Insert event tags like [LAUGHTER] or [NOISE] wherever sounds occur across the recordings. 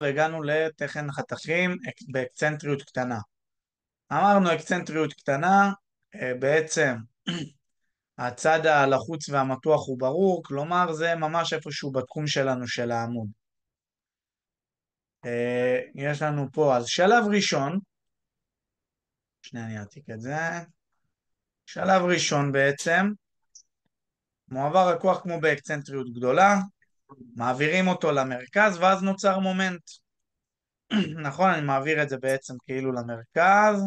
והגענו לתכן חתכים באקצנטריות קטנה. אמרנו אקצנטריות קטנה, אה, בעצם [CLEARS THROAT] הצד הלחוץ והמתוח הוא ברור, כלומר זה ממש איפשהו בתחום שלנו של העמוד. אה, יש לנו פה, אז שלב ראשון, שנייה אני אעתיק את זה, שלב ראשון בעצם, מועבר הכוח כמו באקצנטריות גדולה, מעבירים אותו למרכז ואז נוצר מומנט. [CLEARS THROAT] נכון, אני מעביר את זה בעצם כאילו למרכז.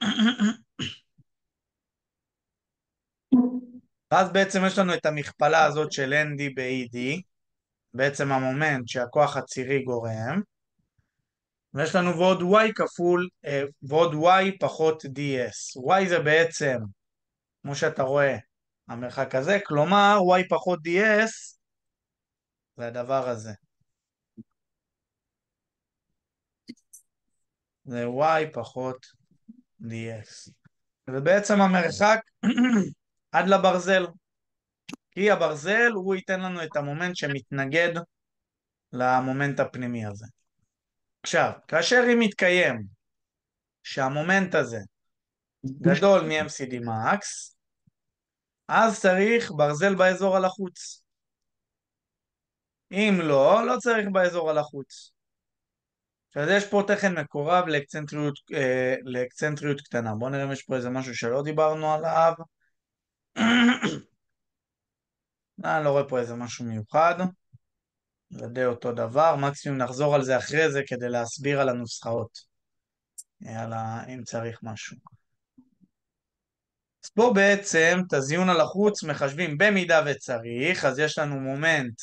[CLEARS THROAT] ואז בעצם יש לנו את המכפלה הזאת של ND ב-ED, בעצם המומנט שהכוח הצירי גורם, ויש לנו ועוד Y כפול, אה, ועוד Y פחות DS. Y זה בעצם, כמו שאתה רואה, המרחק הזה, כלומר y פחות ds זה הדבר הזה. זה y פחות ds. ובעצם המרחק [CLEARS THROAT] עד לברזל. כי הברזל הוא ייתן לנו את המומנט שמתנגד למומנט הפנימי הזה. עכשיו, כאשר אם מתקיים שהמומנט הזה גדול מ-MCD Max, אז צריך ברזל באזור הלחוץ. אם לא, לא צריך באזור הלחוץ. החוץ. אז יש פה תכן מקורב לאקצנטריות, אה, לאקצנטריות קטנה. בואו נראה אם יש פה איזה משהו שלא דיברנו עליו. [CLEARS THROAT] אה, אני לא רואה פה איזה משהו מיוחד. זה די אותו דבר, מקסימום נחזור על זה אחרי זה כדי להסביר על הנוסחאות. יאללה, אם צריך משהו. אז פה בעצם את הזיון הלחוץ מחשבים במידה וצריך, אז יש לנו מומנט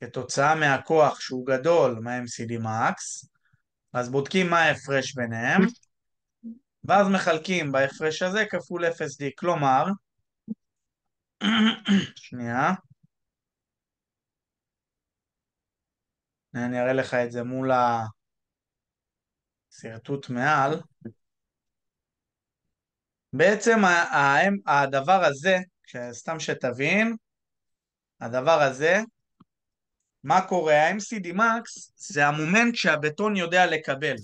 כתוצאה מהכוח שהוא גדול מה-MCD max, אז בודקים מה ההפרש ביניהם, ואז מחלקים בהפרש הזה כפול 0D, כלומר, שנייה, אני אראה לך את זה מול השרטוט מעל, בעצם הדבר הזה, סתם שתבין, הדבר הזה, מה קורה? ה-MCD Max זה המומנט שהבטון יודע לקבל.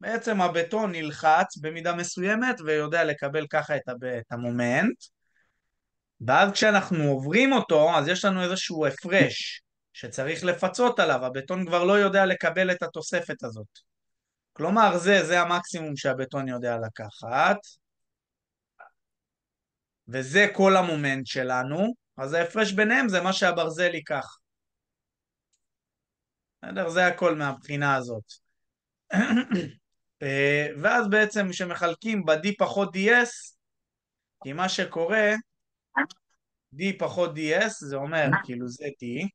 בעצם הבטון נלחץ במידה מסוימת ויודע לקבל ככה את, המומנט, ואז כשאנחנו עוברים אותו, אז יש לנו איזשהו הפרש שצריך לפצות עליו, הבטון כבר לא יודע לקבל את התוספת הזאת. כלומר, זה, זה המקסימום שהבטון יודע לקחת, וזה כל המומנט שלנו, אז ההפרש ביניהם זה מה שהברזל ייקח. בסדר? זה הכל מהבחינה הזאת. [CLEARS THROAT] אה, ואז בעצם כשמחלקים ב-D פחות DS, כי מה שקורה, D פחות DS, זה אומר, כאילו זה D,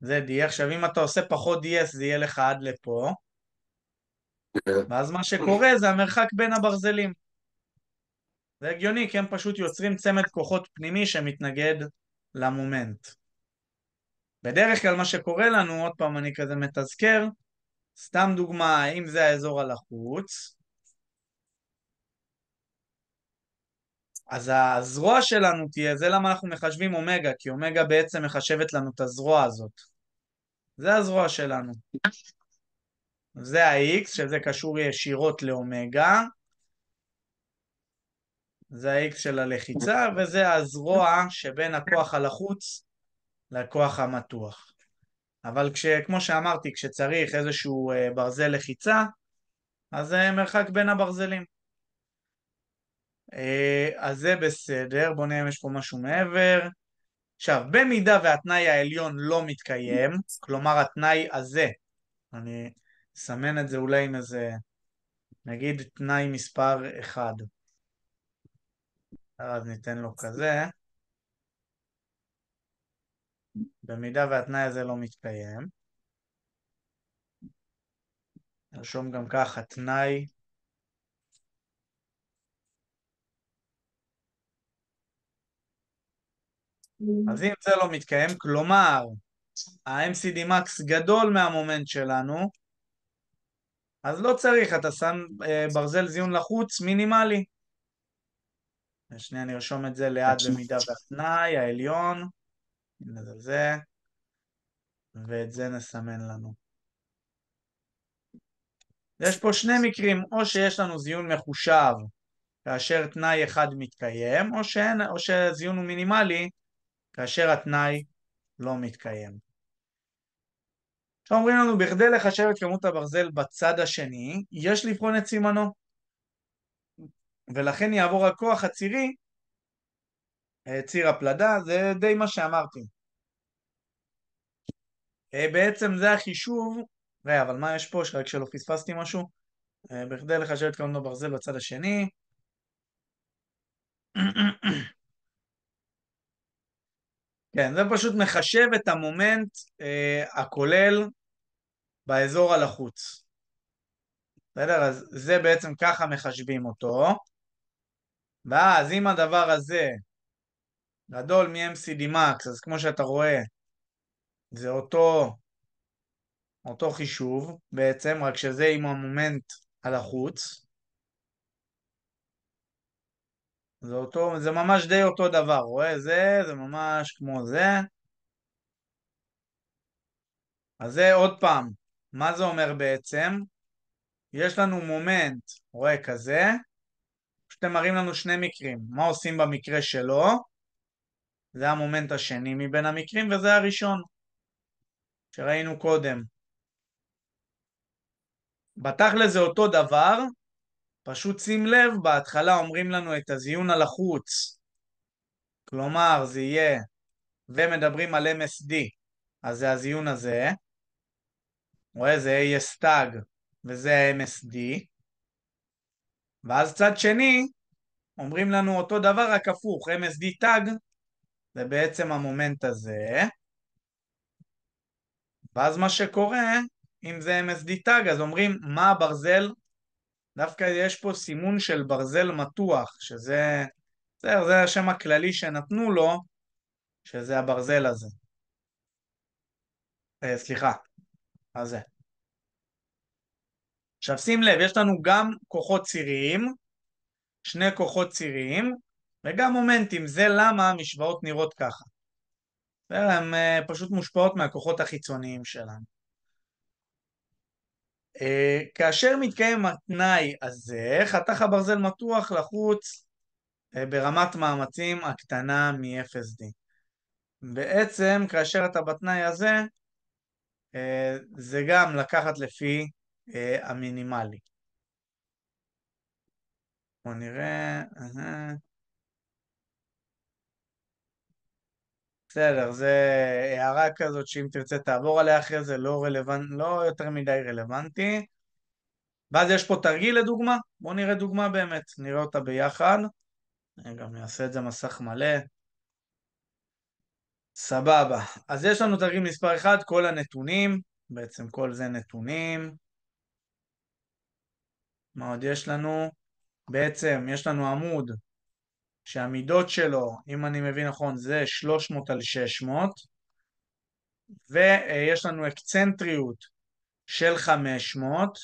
זה די. עכשיו אם אתה עושה פחות DS זה יהיה לך עד לפה. ואז מה שקורה זה המרחק בין הברזלים. זה הגיוני, כי הם פשוט יוצרים צמד כוחות פנימי שמתנגד למומנט. בדרך כלל מה שקורה לנו, עוד פעם אני כזה מתזכר, סתם דוגמה, אם זה האזור הלחוץ, אז הזרוע שלנו תהיה, זה למה אנחנו מחשבים אומגה, כי אומגה בעצם מחשבת לנו את הזרוע הזאת. זה הזרוע שלנו. זה ה-x, שזה קשור ישירות לאומגה. זה ה-x של הלחיצה, וזה הזרוע שבין הכוח הלחוץ לכוח המתוח. אבל כש, כמו שאמרתי, כשצריך איזשהו אה, ברזל לחיצה, אז זה אה, מרחק בין הברזלים. אה, אז זה בסדר, בוא נראה אם יש פה משהו מעבר. עכשיו, במידה והתנאי העליון לא מתקיים, כלומר התנאי הזה, אני אסמן את זה אולי עם איזה, נגיד תנאי מספר 1. אז ניתן לו כזה. במידה והתנאי הזה לא מתקיים, נרשום גם ככה תנאי אז אם זה לא מתקיים, כלומר, ה-MCD Max גדול מהמומנט שלנו, אז לא צריך, אתה שם אה, ברזל זיון לחוץ מינימלי. שנייה אני ארשום את זה ליד אוקיי. למידה והתנאי, העליון, הנה זה זה, ואת זה נסמן לנו. יש פה שני מקרים, או שיש לנו זיון מחושב כאשר תנאי אחד מתקיים, או, שאין, או שזיון הוא מינימלי כאשר התנאי לא מתקיים. עכשיו אומרים לנו, בכדי לחשב את כמות הברזל בצד השני, יש לבחון את סימנו. ולכן יעבור הכוח הצירי, ציר הפלדה, זה די מה שאמרתי. אה, בעצם זה החישוב, רגע, אה, אבל מה יש פה, רק שלא פספסתי משהו? אה, בכדי לחשב את כמות הברזל בצד השני. [CLEARS THROAT] כן, זה פשוט מחשב את המומנט אה, הכולל באזור הלחוץ. בסדר? אז זה בעצם ככה מחשבים אותו. ואז אם הדבר הזה גדול מ-MCD max, אז כמו שאתה רואה, זה אותו, אותו חישוב בעצם, רק שזה עם המומנט הלחוץ. זה, אותו, זה ממש די אותו דבר, רואה? זה, זה ממש כמו זה. אז זה עוד פעם, מה זה אומר בעצם? יש לנו מומנט, רואה כזה, שאתם מראים לנו שני מקרים, מה עושים במקרה שלו, זה המומנט השני מבין המקרים, וזה הראשון שראינו קודם. בתכל'ס זה אותו דבר, פשוט שים לב, בהתחלה אומרים לנו את הזיון הלחוץ. כלומר, זה יהיה, ומדברים על MSD, אז זה הזיון הזה. רואה, זה יהיה סטאג, וזה ה-MSD. ואז צד שני, אומרים לנו אותו דבר, רק הפוך, MSD TAG זה בעצם המומנט הזה. ואז מה שקורה, אם זה MSD TAG, אז אומרים מה הברזל דווקא יש פה סימון של ברזל מתוח, שזה בסדר, זה השם הכללי שנתנו לו, שזה הברזל הזה. אה, סליחה, הזה. עכשיו שים לב, יש לנו גם כוחות ציריים, שני כוחות ציריים, וגם מומנטים, זה למה המשוואות נראות ככה. הן אה, פשוט מושפעות מהכוחות החיצוניים שלנו. אה, כאשר מתקיים התנאי הזה, חתך הברזל מתוח לחוץ uh, ברמת מאמצים הקטנה מ fsd בעצם כאשר אתה בתנאי הזה, uh, זה גם לקחת לפי uh, המינימלי. בואו נראה, Uh-huh. בסדר, זה הערה כזאת שאם תרצה תעבור עליה אחרי זה, לא רלוונ... לא יותר מדי רלוונטי. ואז יש פה תרגיל לדוגמה, בואו נראה דוגמה באמת, נראה אותה ביחד. אני גם אעשה את זה מסך מלא. סבבה, אז יש לנו תרגיל מספר 1, כל הנתונים, בעצם כל זה נתונים. מה עוד יש לנו? בעצם יש לנו עמוד שהמידות שלו, אם אני מבין נכון, זה 300 על 600, ויש לנו אקצנטריות של 500,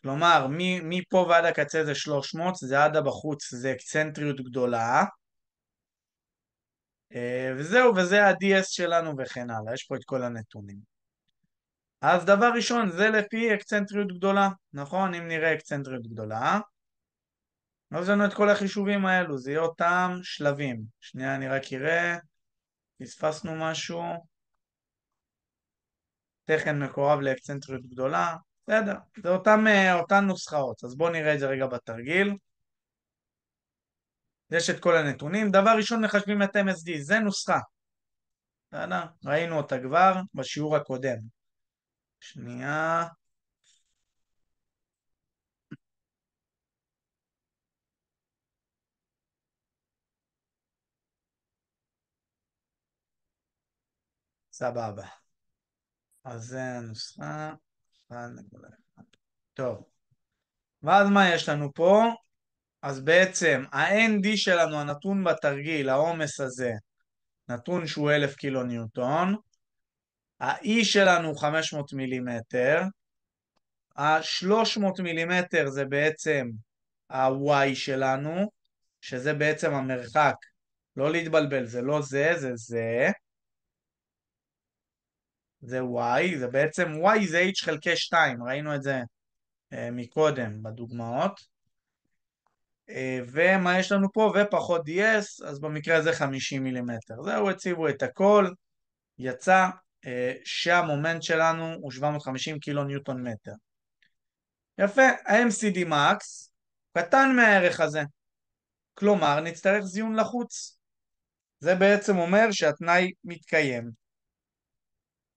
כלומר מפה ועד הקצה זה 300, זה עד הבחוץ זה אקצנטריות גדולה, אה, וזהו, וזה ה-DS שלנו וכן הלאה, יש פה את כל הנתונים. אז דבר ראשון, זה לפי אקצנטריות גדולה, נכון? אם נראה אקצנטריות גדולה, לא עשינו את כל החישובים האלו, זה יהיה אותם שלבים. שנייה, אני רק אראה, פספסנו משהו. תכן מקורב לאקצנטריות גדולה, בסדר, זה אותם, אה, אותן נוסחאות. אז בואו נראה את זה רגע בתרגיל. יש את כל הנתונים. דבר ראשון, מחשבים את MSD, זה נוסחה. בסדר? ראינו אותה כבר בשיעור הקודם. שנייה. סבבה. אז זה הנוסחה 1.1. טוב. ואז מה יש לנו פה? אז בעצם ה-ND שלנו, הנתון בתרגיל, העומס הזה, נתון שהוא 1,000 קילו ניוטון, ה-E שלנו 500 מילימטר, ה-300 מילימטר זה בעצם ה-Y שלנו, שזה בעצם המרחק, לא להתבלבל, זה לא זה, זה זה, זה y, זה בעצם y זה h חלקי 2, ראינו את זה אה, מקודם בדוגמאות. אה, ומה יש לנו פה? ופחות ds, אז במקרה הזה 50 מילימטר. זהו, הציבו את הכל, יצא אה, שהמומנט שלנו הוא 750 קילו ניוטון מטר. יפה, ה-MCD max קטן מהערך הזה. כלומר, נצטרך זיון לחוץ. זה בעצם אומר שהתנאי מתקיים.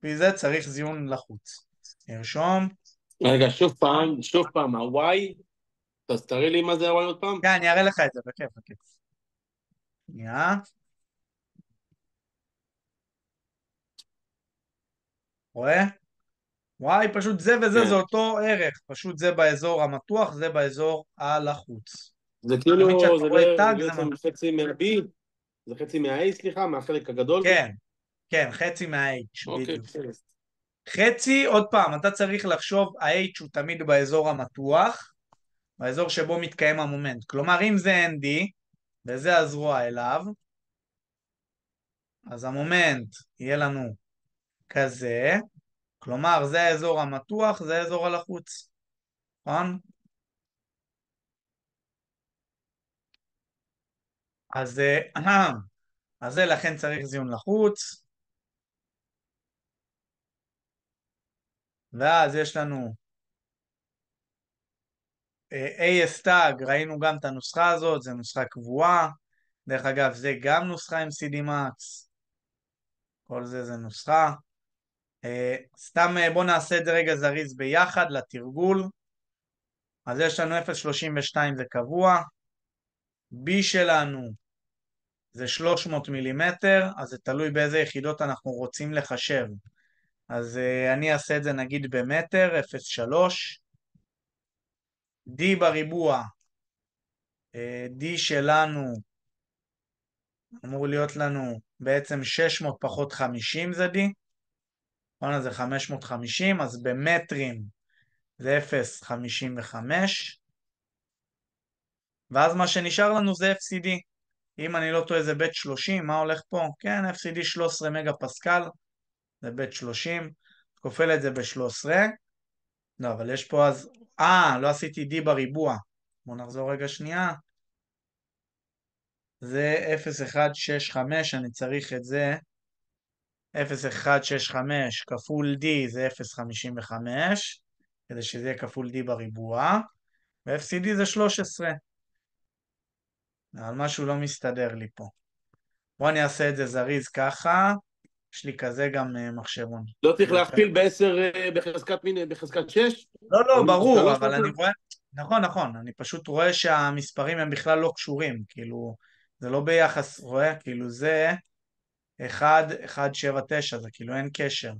מזה צריך זיון לחוץ. נרשום. רגע, שוב פעם, שוב פעם, ה-Y, אז תראי לי מה זה ה-Y עוד פעם. כן, אני אראה לך את זה, בכיף, בכיף. שנייה. רואה? וואי, פשוט זה וזה כן. זה אותו ערך, פשוט זה באזור המתוח, זה באזור הלחוץ. זה כאילו, זה, ב... לא זה, זה חצי מה-B, זה חצי מה-A, סליחה, מהחלק הגדול? כן, כן, חצי מה-H, okay. אוקיי. בדיוק. חצי, עוד פעם, אתה צריך לחשוב, ה-H הוא תמיד באזור המתוח, באזור שבו מתקיים המומנט. כלומר, אם זה ND, וזה הזרוע אליו, אז המומנט יהיה לנו כזה, כלומר, זה האזור המתוח, זה האזור הלחוץ, נכון? אז, אה, [CLEARS THROAT] אז זה לכן צריך זיון לחוץ, ואז יש לנו אה, AS tag, ראינו גם את הנוסחה הזאת, זו נוסחה קבועה. דרך אגב, זה גם נוסחה עם CDMAX, כל זה זה נוסחה. אה, סתם אה, בואו נעשה את זה רגע זריז ביחד לתרגול. אז יש לנו 0.32 זה קבוע. B שלנו זה 300 מילימטר, אז זה תלוי באיזה יחידות אנחנו רוצים לחשב. אז אה, אני אעשה את זה נגיד במטר, 0.3. D בריבוע, אה, D שלנו אמור להיות לנו בעצם 600 פחות 50 זה D, נכון? זה 550, אז במטרים זה 0.55, ואז מה שנשאר לנו זה FCD. אם אני לא טועה זה בית 30, מה הולך פה? כן, FCD 13 מגה פסקל, זה בית 30, כופל את זה ב-13, לא, אבל יש פה אז... אה, לא עשיתי D בריבוע. בואו נחזור רגע שנייה. זה 0.165, אני צריך את זה. 0.165 כפול D זה 0.55, כדי שזה יהיה כפול D בריבוע, ו-FCD זה 13. אבל משהו לא מסתדר לי פה. בואו אני אעשה את זה זריז ככה, יש לי כזה גם אה, מחשבון. לא צריך להכפיל בעשר אה, בחזקת מין, אה, בחזקת שש? לא, לא, ברור, אבל אני רואה... נכון, נכון, אני פשוט רואה שהמספרים הם בכלל לא קשורים, כאילו, זה לא ביחס, רואה, כאילו זה 1, 1, 7, 9, זה כאילו אין קשר.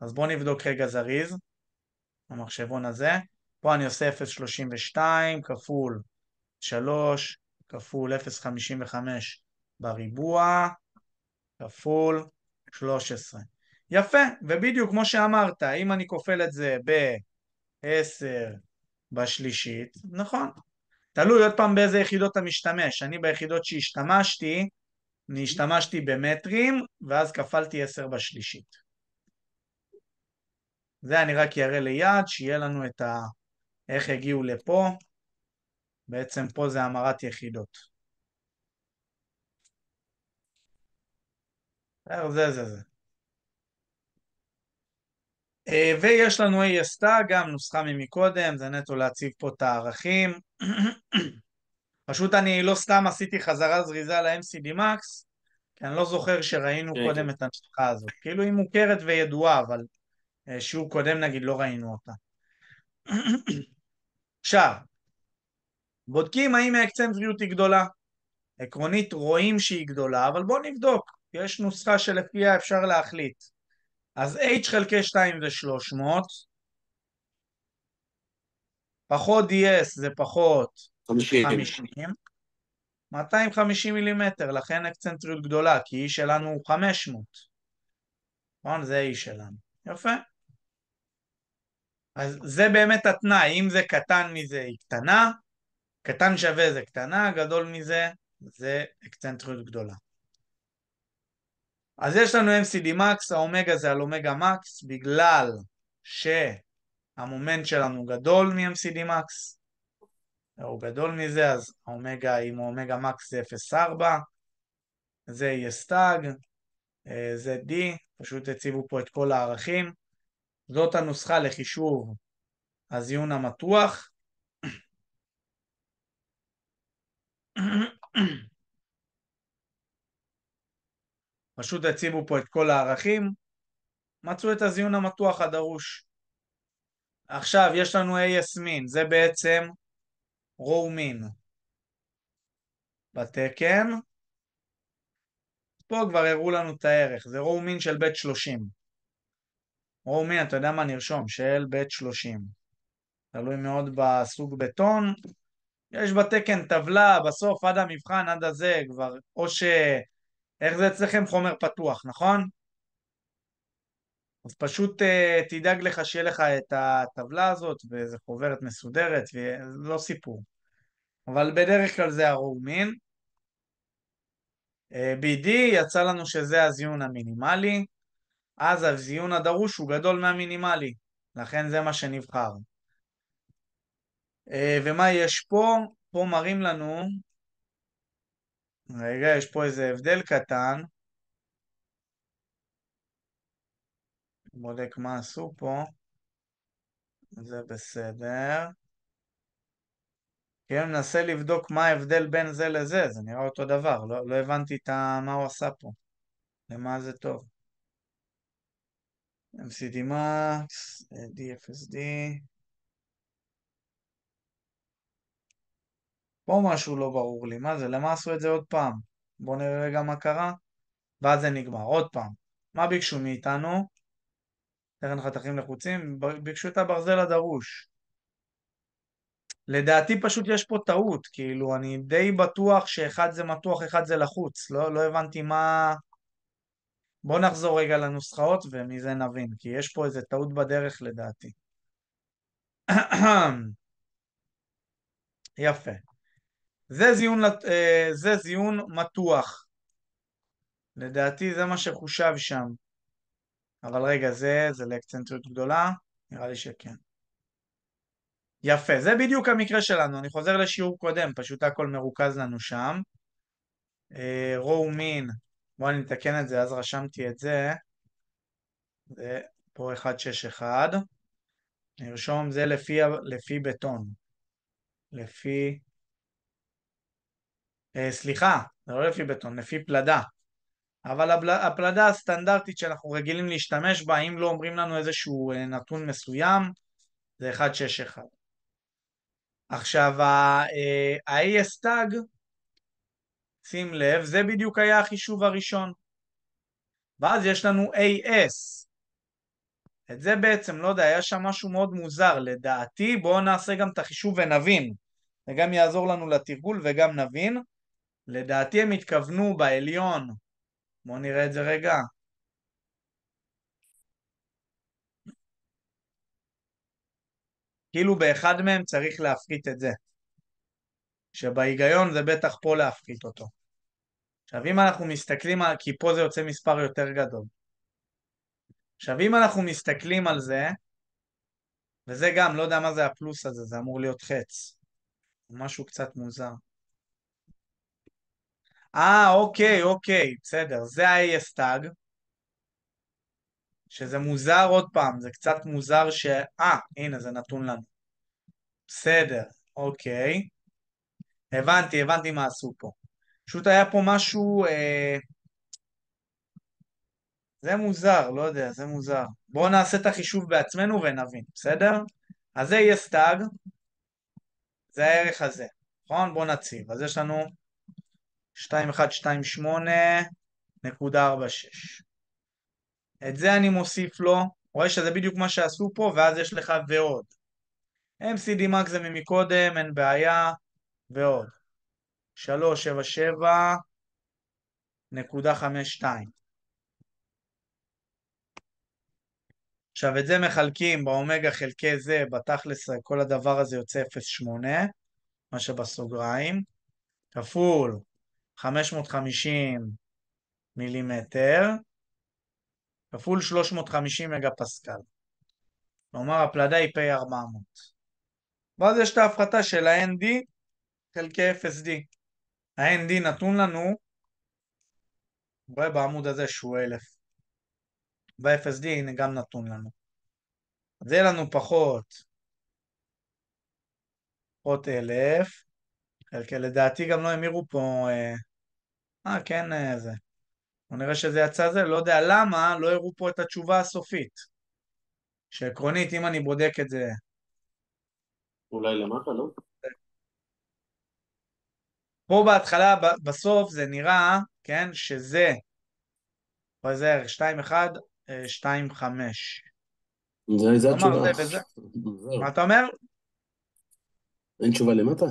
אז בואו נבדוק רגע זריז, המחשבון הזה. פה אני עושה 0.32 כפול 3 כפול 0.55 בריבוע כפול 13. יפה, ובדיוק כמו שאמרת, אם אני כופל את זה ב-10 בשלישית, נכון. תלוי עוד פעם באיזה יחידות אתה משתמש. אני ביחידות שהשתמשתי, אני השתמשתי במטרים, ואז כפלתי 10 בשלישית. זה אני רק אראה ליד, שיהיה לנו את ה... איך הגיעו לפה. בעצם פה זה המרת יחידות. אה, זה, זה, זה. אה, ויש לנו A עשתה, גם נוסחה ממקודם, זה נטו להציב פה את הערכים. [CLEARS THROAT] פשוט אני לא סתם עשיתי חזרה זריזה ל-MCD Max, כי אני לא זוכר שראינו כן, קודם כן. את הנוסחה הזאת. כאילו היא מוכרת וידועה, אבל אה, שיעור קודם נגיד לא ראינו אותה. [CLEARS THROAT] עכשיו, בודקים האם ההקצנטריות היא גדולה. עקרונית רואים שהיא גדולה, אבל בואו נבדוק. יש נוסחה שלפיה אפשר להחליט. אז h חלקי 2 זה 300, פחות ds זה פחות 50, 50 250 מילימטר, לכן אקצנטריות גדולה, כי E שלנו הוא 500. נכון? זה E שלנו. יפה. אז זה באמת התנאי, אם זה קטן מזה היא קטנה, קטן שווה זה קטנה, גדול מזה זה אקצנטריות גדולה. אז יש לנו MCD Max, האומגה זה על אומגה Max, בגלל שהמומנט שלנו גדול מ-MCD Max, הוא גדול מזה, אז האומגה, אם האומגה Max זה 0.4, זה יהיה סטאג, אה, זה D, פשוט הציבו פה את כל הערכים. זאת הנוסחה לחישוב הזיון המתוח. פשוט הציבו פה את כל הערכים, מצאו את הזיון המתוח הדרוש. עכשיו, יש לנו AS מין, זה בעצם row מין בתקן. פה כבר הראו לנו את הערך, זה row מין של בית 30. row מין, אתה יודע מה? נרשום, של בית 30. תלוי מאוד בסוג בטון. יש בתקן טבלה, בסוף עד המבחן, עד הזה, כבר או ש... איך זה אצלכם חומר פתוח, נכון? אז פשוט uh, תדאג לך שיהיה לך את הטבלה הזאת ואיזה חוברת מסודרת, ולא סיפור. אבל בדרך כלל זה מין. Uh, אה, BD יצא לנו שזה הזיון המינימלי, אז הזיון הדרוש הוא גדול מהמינימלי, לכן זה מה שנבחר. Uh, ומה יש פה? פה מראים לנו רגע, יש פה איזה הבדל קטן. בודק מה עשו פה. זה בסדר. כאילו מנסה לבדוק מה ההבדל בין זה לזה, זה נראה אותו דבר, לא, לא הבנתי את ה... מה הוא עשה פה, למה זה טוב. MCD Max, DFSD, פה משהו לא ברור לי, מה זה, למה עשו את זה עוד פעם? בואו נראה רגע מה קרה, ואז זה נגמר, עוד פעם. מה ביקשו מאיתנו? תכן חתכים לחוצים, ביקשו את הברזל הדרוש. לדעתי פשוט יש פה טעות, כאילו, אני די בטוח שאחד זה מתוח, אחד זה לחוץ, לא, לא הבנתי מה... בואו נחזור רגע לנוסחאות ומזה נבין, כי יש פה איזה טעות בדרך לדעתי. [CLEARS THROAT] יפה. זה זיון, אה, זה זיון מתוח. לדעתי זה מה שחושב שם. אבל רגע, זה, זה לאקצנטריות גדולה? נראה לי שכן. יפה, זה בדיוק המקרה שלנו. אני חוזר לשיעור קודם, פשוט הכל מרוכז לנו שם. אה, רואו מין, בואו אני נתקן את זה, אז רשמתי את זה. זה פה 161. נרשום זה לפי, לפי בטון. לפי אה, סליחה, זה לא לפי בטון, לפי פלדה. אבל הפלדה הסטנדרטית שאנחנו רגילים להשתמש בה, אם לא אומרים לנו איזשהו אה, נתון מסוים, זה 161. עכשיו, אה, ה-AS tag, שים לב, זה בדיוק היה החישוב הראשון. ואז יש לנו AS. את זה בעצם, לא יודע, היה שם משהו מאוד מוזר. לדעתי, בואו נעשה גם את החישוב ונבין. זה גם יעזור לנו לתרגול וגם נבין. לדעתי הם התכוונו בעליון, בואו נראה את זה רגע. כאילו באחד מהם צריך להפחית את זה. שבהיגיון זה בטח פה להפחית אותו. עכשיו אם אנחנו מסתכלים על, כי פה זה יוצא מספר יותר גדול. עכשיו אם אנחנו מסתכלים על זה, וזה גם, לא יודע מה זה הפלוס הזה, זה אמור להיות חץ. משהו קצת מוזר. אה, אוקיי, אוקיי, בסדר. זה ה האייסטאג. שזה מוזר עוד פעם, זה קצת מוזר ש... אה, הנה, זה נתון לנו. בסדר, אוקיי. הבנתי, הבנתי מה עשו פה. פשוט היה פה משהו... אה... זה מוזר, לא יודע, זה מוזר. בואו נעשה את החישוב בעצמנו ונבין, בסדר? אז זה יהיה סטאג, זה הערך הזה, נכון? בואו נציב. אז יש לנו 2128.46. את זה אני מוסיף לו, רואה שזה בדיוק מה שעשו פה, ואז יש לך ועוד. MCD Max זה ממקודם, אין בעיה, ועוד. 377.52. עכשיו את זה מחלקים באומגה חלקי זה, בתכלס כל הדבר הזה יוצא 0.8, מה שבסוגריים, כפול 550 מילימטר כפול 350 מגה פסקל. כלומר הפלדה היא פי 400. ואז יש את ההפחתה של ה-ND חלקי 0D. ה-ND נתון לנו, רואה בעמוד הזה שהוא 1000. ב-FSD הנה גם נתון לנו. אז יהיה לנו פחות, פחות 1000, כן, לדעתי גם לא המירו פה... אה, אה כן, אה, זה. בוא נראה שזה יצא זה, לא יודע למה, לא הראו פה את התשובה הסופית. שעקרונית, אם אני בודק את זה... אולי למטה, לא? פה בהתחלה, בסוף זה נראה, כן, שזה... פה זה ערך 2-1, 2-5. אה, זה, זה התשובה. מה אתה אומר? אין תשובה למטה?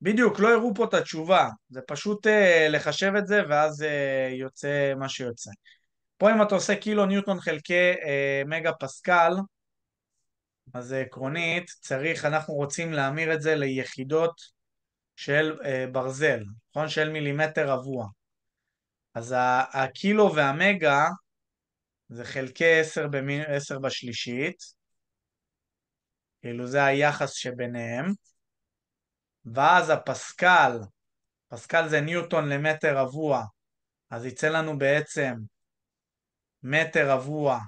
בדיוק, לא הראו פה את התשובה. זה פשוט אה, לחשב את זה, ואז אה, יוצא מה שיוצא. פה אם אתה עושה קילו ניוטון חלקי אה, מגה פסקל, אז עקרונית צריך, אנחנו רוצים להמיר את זה ליחידות של אה, ברזל, נכון? של מילימטר רבוע. אז הקילו והמגה זה חלקי 10, במי, 10 בשלישית, כאילו זה היחס שביניהם. ואז הפסקל, פסקל זה ניוטון למטר רבוע, אז יצא לנו בעצם מטר רבוע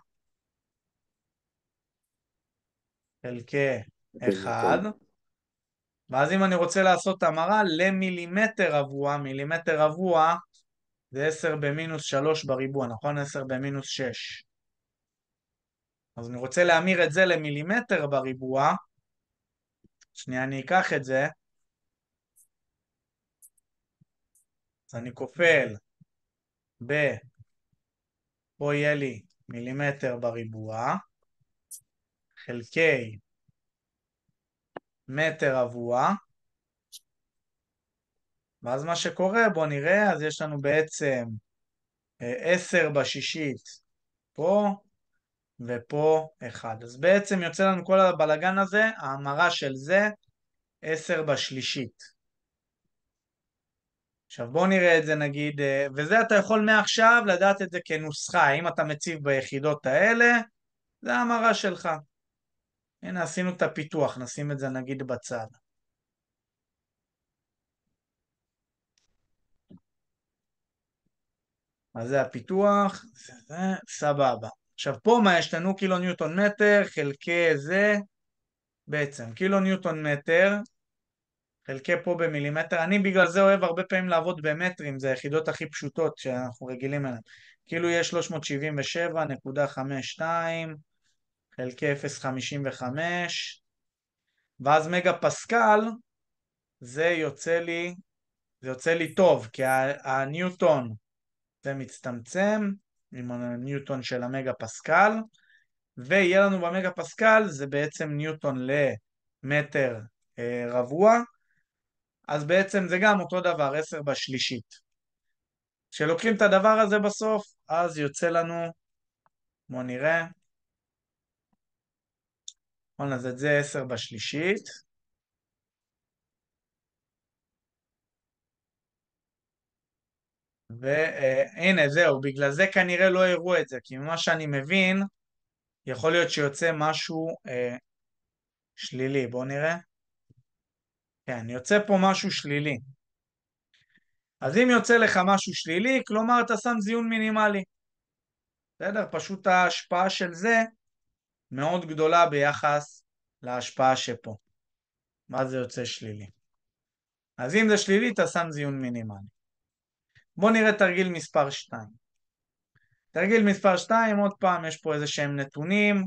חלקי אוקיי. 1, ואז אם אני רוצה לעשות המרה למילימטר רבוע, מילימטר רבוע זה 10 במינוס 3 בריבוע, נכון? 10 במינוס 6. אז אני רוצה להמיר את זה למילימטר בריבוע, שנייה אני אקח את זה, אז אני כופל ב... פה יהיה לי מילימטר בריבוע, חלקי מטר רבוע, ואז מה שקורה, בואו נראה, אז יש לנו בעצם 10 אה, בשישית פה, ופה 1. אז בעצם יוצא לנו כל הבלגן הזה, ההמרה של זה 10 בשלישית. עכשיו בואו נראה את זה נגיד, אה, וזה אתה יכול מעכשיו לדעת את זה כנוסחה, אם אתה מציב ביחידות האלה, זה ההמרה שלך. הנה עשינו את הפיתוח, נשים את זה נגיד בצד. אז זה הפיתוח, זה זה, סבבה. עכשיו פה מה יש לנו? קילו ניוטון מטר חלקי זה, בעצם קילו ניוטון מטר חלקי פה במילימטר. אני בגלל זה אוהב הרבה פעמים לעבוד במטרים, זה היחידות הכי פשוטות שאנחנו רגילים אליהן. כאילו יש 377.52 חלקי 0.55 ואז מגה פסקל זה יוצא לי, זה יוצא לי טוב, כי הניוטון זה מצטמצם עם הניוטון של המגה פסקל, ויהיה לנו במגה פסקל זה בעצם ניוטון למטר אה, רבוע, אז בעצם זה גם אותו דבר, 10 בשלישית. כשלוקחים את הדבר הזה בסוף, אז יוצא לנו, בואו נראה, נכון, אז את זה 10 בשלישית. והנה, אה, זהו, בגלל זה כנראה לא הראו את זה, כי ממה שאני מבין, יכול להיות שיוצא משהו אה, שלילי. בואו נראה. כן, יוצא פה משהו שלילי. אז אם יוצא לך משהו שלילי, כלומר אתה שם זיון מינימלי. בסדר? פשוט ההשפעה של זה מאוד גדולה ביחס להשפעה שפה. מה זה יוצא שלילי? אז אם זה שלילי, אתה שם זיון מינימלי. בואו נראה תרגיל מספר 2. תרגיל מספר 2, עוד פעם, יש פה איזה שהם נתונים,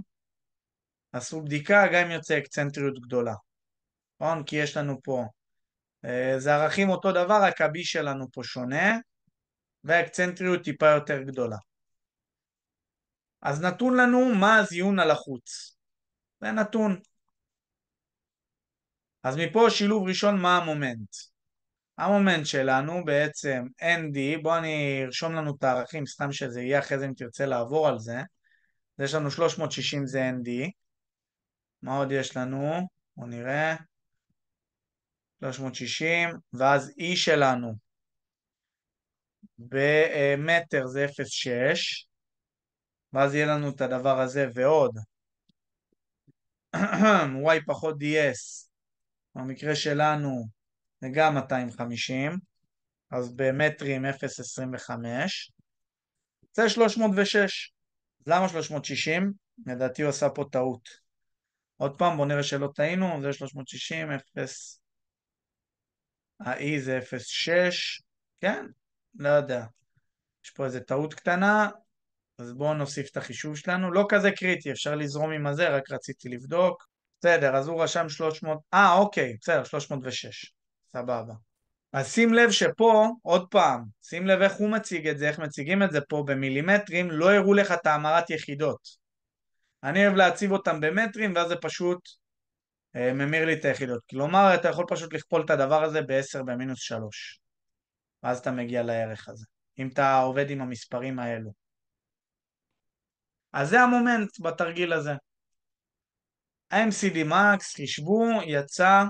עשו בדיקה, גם אם יוצא אקצנטריות גדולה. נכון? כי יש לנו פה, אה, זה ערכים אותו דבר, רק ה-B שלנו פה שונה, והאקצנטריות טיפה יותר גדולה. אז נתון לנו מה הזיון על החוץ. זה נתון. אז מפה שילוב ראשון מה המומנט. המומנט שלנו בעצם ND, בואו אני ארשום לנו את הערכים סתם שזה יהיה אחרי זה אם תרצה לעבור על זה. אז יש לנו 360 זה ND. מה עוד יש לנו? בואו נראה. 360, ואז E שלנו במטר זה 0.6, ואז יהיה לנו את הדבר הזה ועוד [COUGHS] y פחות ds, במקרה שלנו זה גם 250, אז במטרים 0.25, זה 306. למה 360? לדעתי הוא עשה פה טעות. עוד פעם, בואו נראה שלא טעינו, זה 360, 0... ה-E זה 0.6, כן, לא יודע. יש פה איזה טעות קטנה, אז בואו נוסיף את החישוב שלנו. לא כזה קריטי, אפשר לזרום עם הזה, רק רציתי לבדוק. בסדר, אז הוא רשם 300, אה, אוקיי, בסדר, 306. סבבה. אז שים לב שפה, עוד פעם, שים לב איך הוא מציג את זה, איך מציגים את זה פה במילימטרים, לא הראו לך את ההמרת יחידות. אני אוהב להציב אותם במטרים, ואז זה פשוט אה, ממיר לי את היחידות. כלומר, אתה יכול פשוט לכפול את הדבר הזה ב-10 במינוס 3. ואז אתה מגיע לערך הזה. אם אתה עובד עם המספרים האלו. אז זה המומנט בתרגיל הזה. ה-MCD Max, חישבו, יצא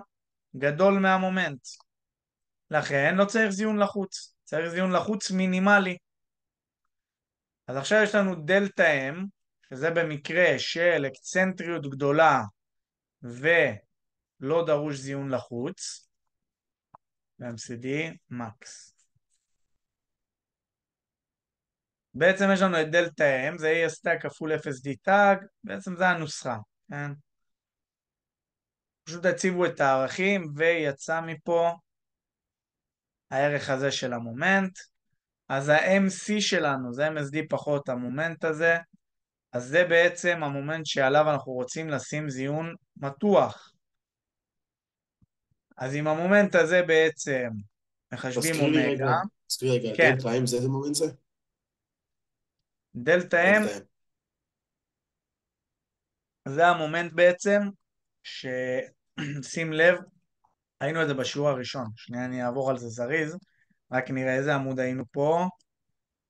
גדול מהמומנט. לכן לא צריך זיון לחוץ, צריך זיון לחוץ מינימלי. אז עכשיו יש לנו דלתא M, שזה במקרה של אקצנטריות גדולה ולא דרוש זיון לחוץ, ו-MCD מקס. בעצם יש לנו את דלתא M, זה AS tag כפול 0D tag, בעצם זה הנוסחה, כן? פשוט הציבו את הערכים ויצא מפה הערך הזה של המומנט. אז ה-MC שלנו זה MSD פחות המומנט הזה, אז זה בעצם המומנט שעליו אנחנו רוצים לשים זיון מתוח. אז עם המומנט הזה בעצם מחשבים אומגה. תסביר רגע, כן. דלתא M זה איזה מומנט זה? דלתא M זה המומנט בעצם, ששים לב, היינו את זה בשיעור הראשון, שנייה אני אעבור על זה זריז, רק נראה איזה עמוד היינו פה.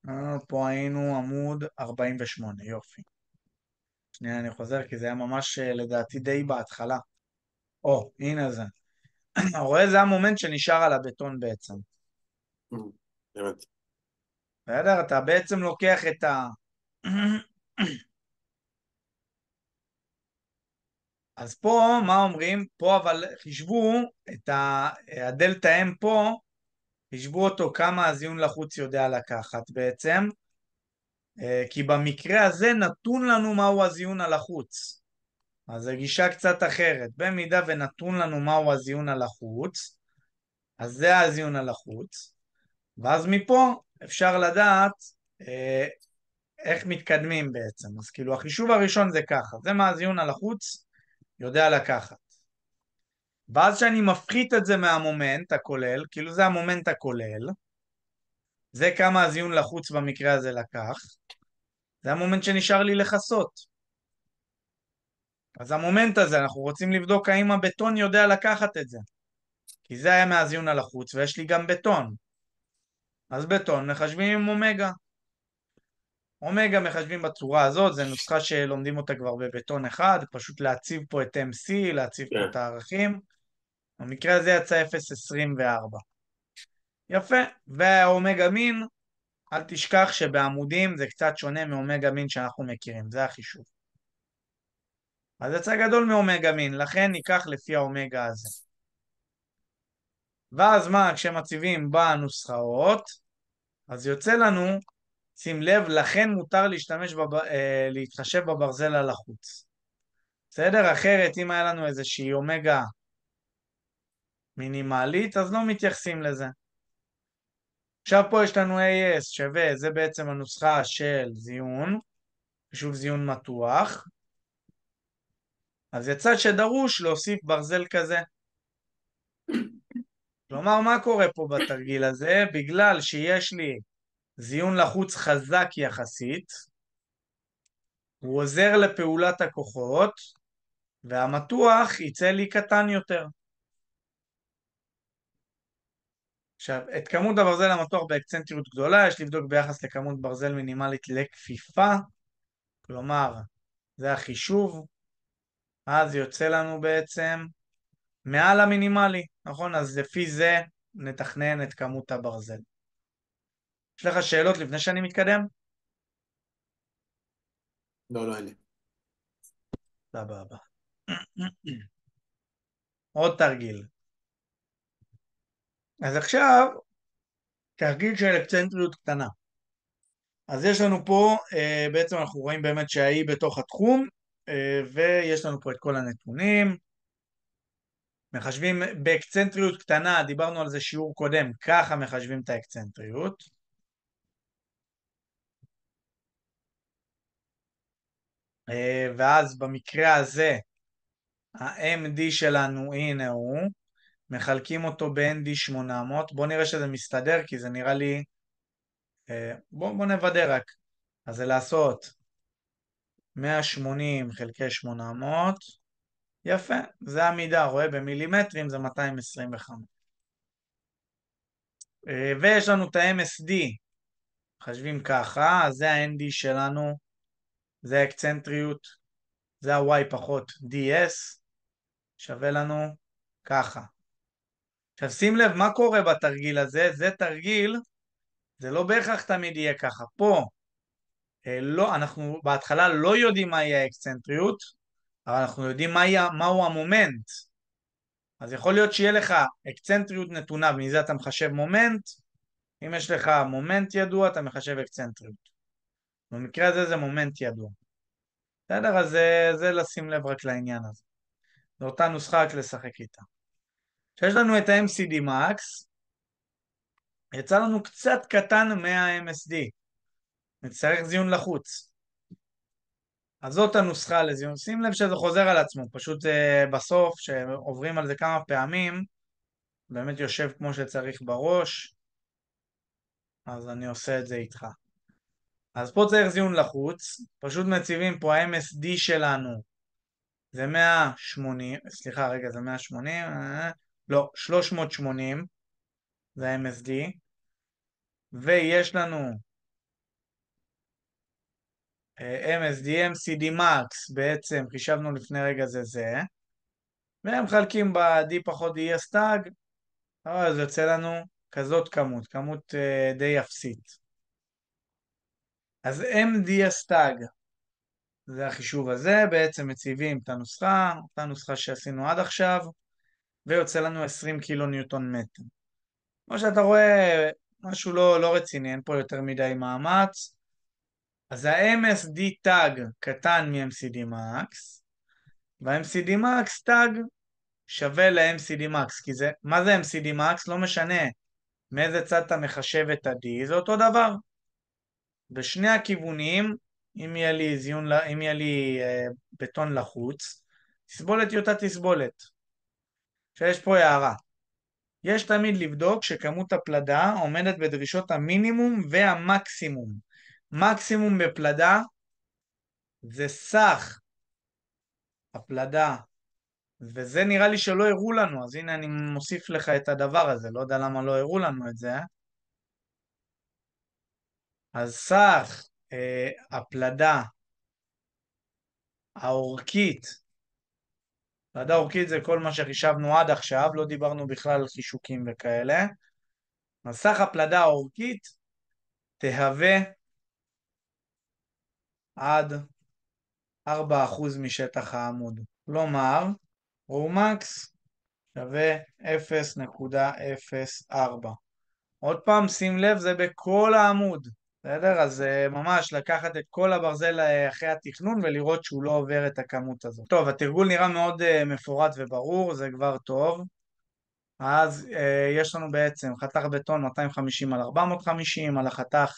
אה, פה היינו עמוד 48, יופי. שנייה, אני חוזר, כי זה היה ממש אה, לדעתי די בהתחלה. או, oh, הנה זה. [CLEARS THROAT] רואה, זה המומנט שנשאר על הבטון בעצם. Mm, באמת. בסדר, אתה בעצם לוקח את ה... [CLEARS THROAT] אז פה, מה אומרים? פה אבל חישבו את הדלתא M פה, חישבו אותו כמה הזיון לחוץ יודע לקחת בעצם, אה, כי במקרה הזה נתון לנו מהו הזיון על החוץ. אז זו גישה קצת אחרת. במידה ונתון לנו מהו הזיון על החוץ, אז זה הזיון על החוץ, ואז מפה אפשר לדעת אה, איך מתקדמים בעצם. אז כאילו החישוב הראשון זה ככה, זה מה הזיון על החוץ יודע לקחת. ואז כשאני מפחית את זה מהמומנט הכולל, כאילו זה המומנט הכולל, זה כמה הזיון לחוץ במקרה הזה לקח, זה המומנט שנשאר לי לכסות. אז המומנט הזה, אנחנו רוצים לבדוק האם הבטון יודע לקחת את זה. כי זה היה מהזיון על החוץ, ויש לי גם בטון. אז בטון מחשבים עם אומגה. אומגה מחשבים בצורה הזאת, זו נוסחה שלומדים אותה כבר בבטון אחד, פשוט להציב פה את MC, להציב פה כן. את הערכים. במקרה הזה יצא 0.24. יפה. והאומגה מין, אל תשכח שבעמודים זה קצת שונה מאומגה מין שאנחנו מכירים, זה החישוב. אז יצא גדול מאומגה מין, לכן ניקח לפי האומגה הזה. ואז מה, כשמציבים בנוסחאות, אז יוצא לנו, שים לב, לכן מותר להשתמש, בב... אה, להתחשב בברזל על החוץ. בסדר? אחרת, אם היה לנו איזושהי אומגה מינימלית, אז לא מתייחסים לזה. עכשיו פה יש לנו AS שווה, זה בעצם הנוסחה של זיון, שוב זיון מתוח. אז יצא שדרוש להוסיף ברזל כזה. כלומר, מה קורה פה בתרגיל הזה? בגלל שיש לי זיון לחוץ חזק יחסית, הוא עוזר לפעולת הכוחות, והמתוח יצא לי קטן יותר. עכשיו, את כמות הברזל המתוח באקצנטיות גדולה יש לבדוק ביחס לכמות ברזל מינימלית לכפיפה, כלומר, זה החישוב, אז יוצא לנו בעצם מעל המינימלי, נכון? אז לפי זה נתכנן את כמות הברזל. יש לך שאלות לפני שאני מתקדם? לא, לא אין לי. סבבה. [CLEARS THROAT] עוד תרגיל. אז עכשיו, תרגיל של אקצנטריות קטנה. אז יש לנו פה, אה, בעצם אנחנו רואים באמת שה-E בתוך התחום, אה, ויש לנו פה את כל הנתונים. מחשבים באקצנטריות קטנה, דיברנו על זה שיעור קודם, ככה מחשבים את האקצנטריות. אה, ואז במקרה הזה, ה-MD שלנו, הנה הוא, מחלקים אותו ב-ND 800, בואו נראה שזה מסתדר כי זה נראה לי... אה, בואו בוא נוודא רק. אז זה לעשות 180 חלקי 800, יפה, זה המידה, רואה במילימטרים זה 225. אה, ויש לנו את ה-MSD, מחשבים ככה, אז זה ה-ND שלנו, זה האקצנטריות, זה ה-Y פחות DS, שווה לנו ככה. עכשיו שים לב מה קורה בתרגיל הזה, זה תרגיל, זה לא בהכרח תמיד יהיה ככה. פה, אה, לא, אנחנו בהתחלה לא יודעים מהי האקסצנטריות, אבל אנחנו יודעים מהי, מהו המומנט. אז יכול להיות שיהיה לך אקסצנטריות נתונה, ומזה אתה מחשב מומנט, אם יש לך מומנט ידוע, אתה מחשב אקסצנטריות. במקרה הזה זה מומנט ידוע. בסדר? אז זה, אה, זה לשים לב רק לעניין הזה. זו אותה נוסחה רק לשחק איתה. שיש לנו את ה-MCD Max, יצא לנו קצת קטן מה-MSD. נצטרך זיון לחוץ. אז זאת הנוסחה לזיון. שים לב שזה חוזר על עצמו, פשוט uh, בסוף, שעוברים על זה כמה פעמים, באמת יושב כמו שצריך בראש, אז אני עושה את זה איתך. אז פה צריך זיון לחוץ, פשוט מציבים פה ה-MSD שלנו זה 180, סליחה רגע זה 180, לא, 380, זה ה-MSD, ויש לנו אה, MSD, MCD Max, בעצם חישבנו לפני רגע זה זה, והם מחלקים ב-D פחות ES tag, אז יוצא לנו כזאת כמות, כמות אה, די אפסית. אז MDS tag זה החישוב הזה, בעצם מציבים את הנוסחה, אותה נוסחה שעשינו עד עכשיו, ויוצא לנו 20 קילו ניוטון מטר. כמו שאתה רואה, משהו לא, לא רציני, אין פה יותר מדי מאמץ. אז ה-MSD tag קטן מ-MCD max, וה-MCD max tag שווה ל-MCD max, כי זה, מה זה MCD max? לא משנה מאיזה צד אתה מחשב את ה-D, זה אותו דבר. בשני הכיוונים, אם יהיה לי, זיון, אם יהיה לי אה, בטון לחוץ, תסבולת היא אותה תסבולת. שיש פה הערה. יש תמיד לבדוק שכמות הפלדה עומדת בדרישות המינימום והמקסימום. מקסימום בפלדה זה סך הפלדה, וזה נראה לי שלא הראו לנו, אז הנה אני מוסיף לך את הדבר הזה, לא יודע למה לא הראו לנו את זה. אז סך אה, הפלדה האורכית ועדה אורכית זה כל מה שחישבנו עד עכשיו, לא דיברנו בכלל על חישוקים וכאלה. מסך הפלדה האורכית תהווה עד 4% משטח העמוד. כלומר, רומקס שווה 0.04. עוד פעם, שים לב, זה בכל העמוד. בסדר? אז אה, ממש לקחת את כל הברזל אה, אחרי התכנון ולראות שהוא לא עובר את הכמות הזאת. טוב, התרגול נראה מאוד אה, מפורט וברור, זה כבר טוב. אז יש לנו בעצם חתך בטון 250 על 450, על החתך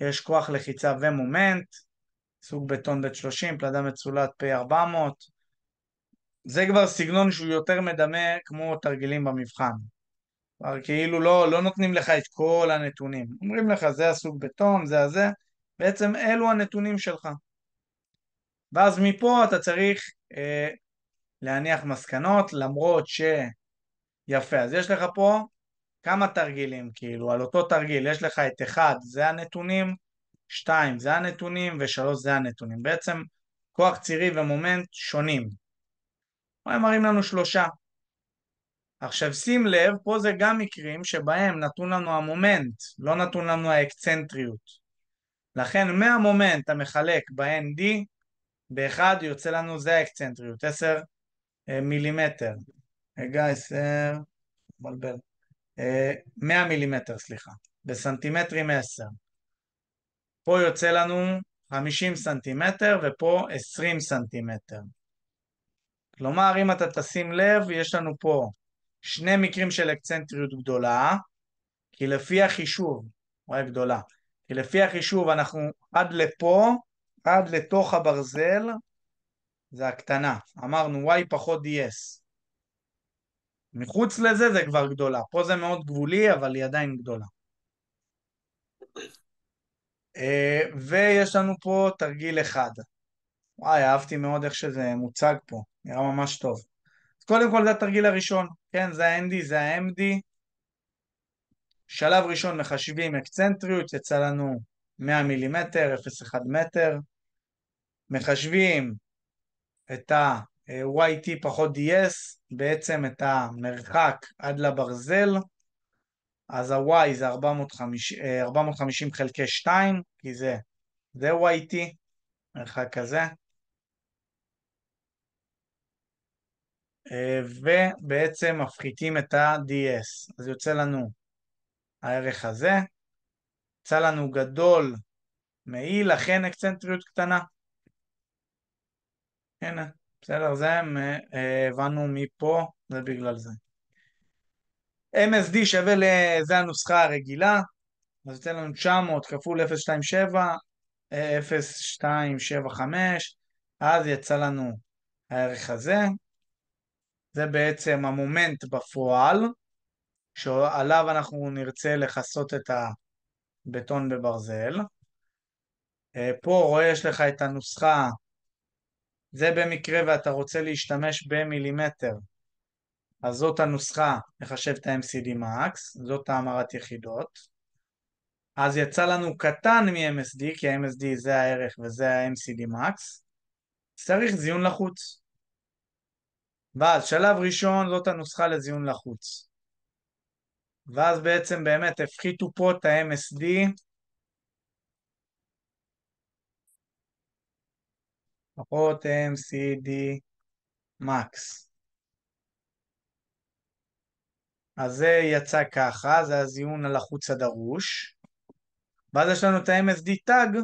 יש כוח לחיצה ומומנט, סוג בטון בית 30, פלדה מצולעת P400. זה כבר סגנון שהוא יותר מדמה כמו תרגילים במבחן. כאילו לא, לא נותנים לך את כל הנתונים. אומרים לך זה הסוג בטון, זה הזה, בעצם אלו הנתונים שלך. ואז מפה אתה צריך אה, להניח מסקנות, למרות ש... יפה, אז יש לך פה כמה תרגילים, כאילו, על אותו תרגיל, יש לך את 1, זה הנתונים, 2, זה הנתונים, ו-3, זה הנתונים. בעצם כוח צירי ומומנט שונים. הם מראים לנו שלושה. עכשיו שים לב, פה זה גם מקרים שבהם נתון לנו המומנט, לא נתון לנו האקצנטריות. לכן מהמומנט המחלק ב-ND, באחד יוצא לנו זה האקצנטריות, 10 אה, מילימטר. רגע, אה, 10, אה, מבלבל. 100 מילימטר, סליחה. בסנטימטרים 10. פה יוצא לנו 50 סנטימטר ופה 20 סנטימטר. כלומר, אם אתה תשים לב, יש לנו פה שני מקרים של אקצנטריות גדולה, כי לפי החישוב, רואה גדולה, כי לפי החישוב אנחנו עד לפה, עד לתוך הברזל, זה הקטנה. אמרנו y פחות ds. מחוץ לזה זה כבר גדולה. פה זה מאוד גבולי, אבל היא עדיין גדולה. אה, ויש לנו פה תרגיל אחד. וואי, אהבתי מאוד איך שזה מוצג פה, נראה ממש טוב. קודם כל זה התרגיל הראשון, כן? זה ה-ND, זה ה-MD. שלב ראשון מחשבים אקצנטריות, יצא לנו 100 מילימטר, 0.1 מטר. מחשבים את ה-YT אה, פחות DS, בעצם את המרחק עד לברזל. אז ה-Y זה 450, 450 אה, חלקי 2, כי זה, זה YT, מרחק כזה. ובעצם מפחיתים את ה-DS. אז יוצא לנו הערך הזה, יצא לנו גדול מ-E, לכן אקצנטריות קטנה. הנה, בסדר, זה הבנו מפה, זה בגלל זה. MSD שווה ל... זה הנוסחה הרגילה, אז יוצא לנו 900 כפול 0.27, 0.275, אה, אז יצא לנו הערך הזה, זה בעצם המומנט בפועל, שעליו אנחנו נרצה לכסות את הבטון בברזל. אה, פה רואה יש לך את הנוסחה, זה במקרה ואתה רוצה להשתמש במילימטר, אז זאת הנוסחה לחשב את ה-MCD max, זאת ההמרת יחידות. אז יצא לנו קטן מ-MSD, כי ה-MSD זה הערך וזה ה-MCD max, צריך זיון לחוץ. ואז שלב ראשון זאת הנוסחה לזיון לחוץ. ואז בעצם באמת הפחיתו פה את ה-MSD פחות MCD Max. אז זה יצא ככה, זה הזיון הלחוץ הדרוש. ואז יש לנו את ה-MSD tag.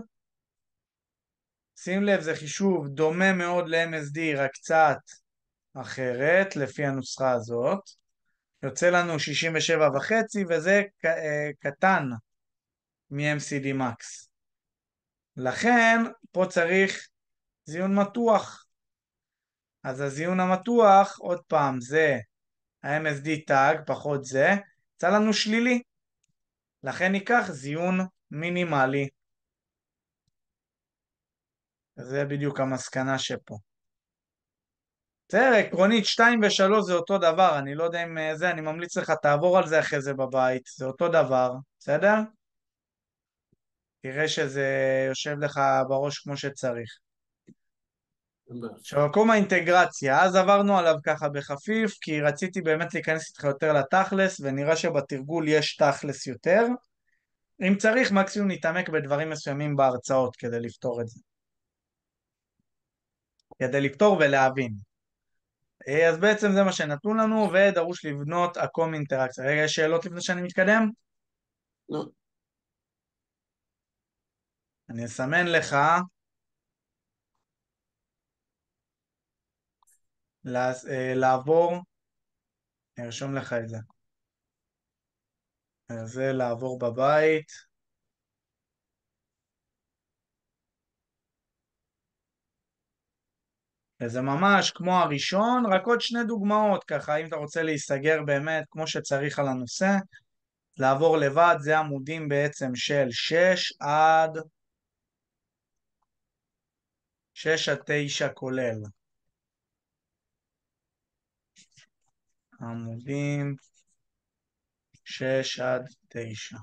שים לב, זה חישוב דומה מאוד ל-MSD, רק קצת אחרת, לפי הנוסחה הזאת, יוצא לנו 67 וחצי, וזה אה, קטן מ-MCD Max. לכן, פה צריך זיון מתוח. אז הזיון המתוח, עוד פעם, זה ה-MSD tag פחות זה, יצא לנו שלילי. לכן ניקח זיון מינימלי. זה בדיוק המסקנה שפה. בסדר, עקרונית 2 ו-3 זה אותו דבר, אני לא יודע אם אה, זה, אני ממליץ לך, תעבור על זה אחרי זה בבית, זה אותו דבר, בסדר? תראה שזה יושב לך בראש כמו שצריך. עכשיו, מקום האינטגרציה, אז עברנו עליו ככה בחפיף, כי רציתי באמת להיכנס איתך יותר לתכלס, ונראה שבתרגול יש תכלס יותר. אם צריך, מקסימום נתעמק בדברים מסוימים בהרצאות כדי לפתור את זה. כדי לפתור ולהבין. אה, אז בעצם זה מה שנתנו לנו, ודרוש לבנות עקום אינטראקציה. רגע, יש שאלות לפני שאני מתקדם? לא. אני אסמן לך אה, לעבור, אני ארשום לך את זה. זה לעבור בבית. וזה ממש כמו הראשון, רק עוד שני דוגמאות ככה, אם אתה רוצה להיסגר באמת כמו שצריך על הנושא, לעבור לבד, זה עמודים בעצם של 6 עד 6 עד 9 כולל. עמודים 6 עד 9.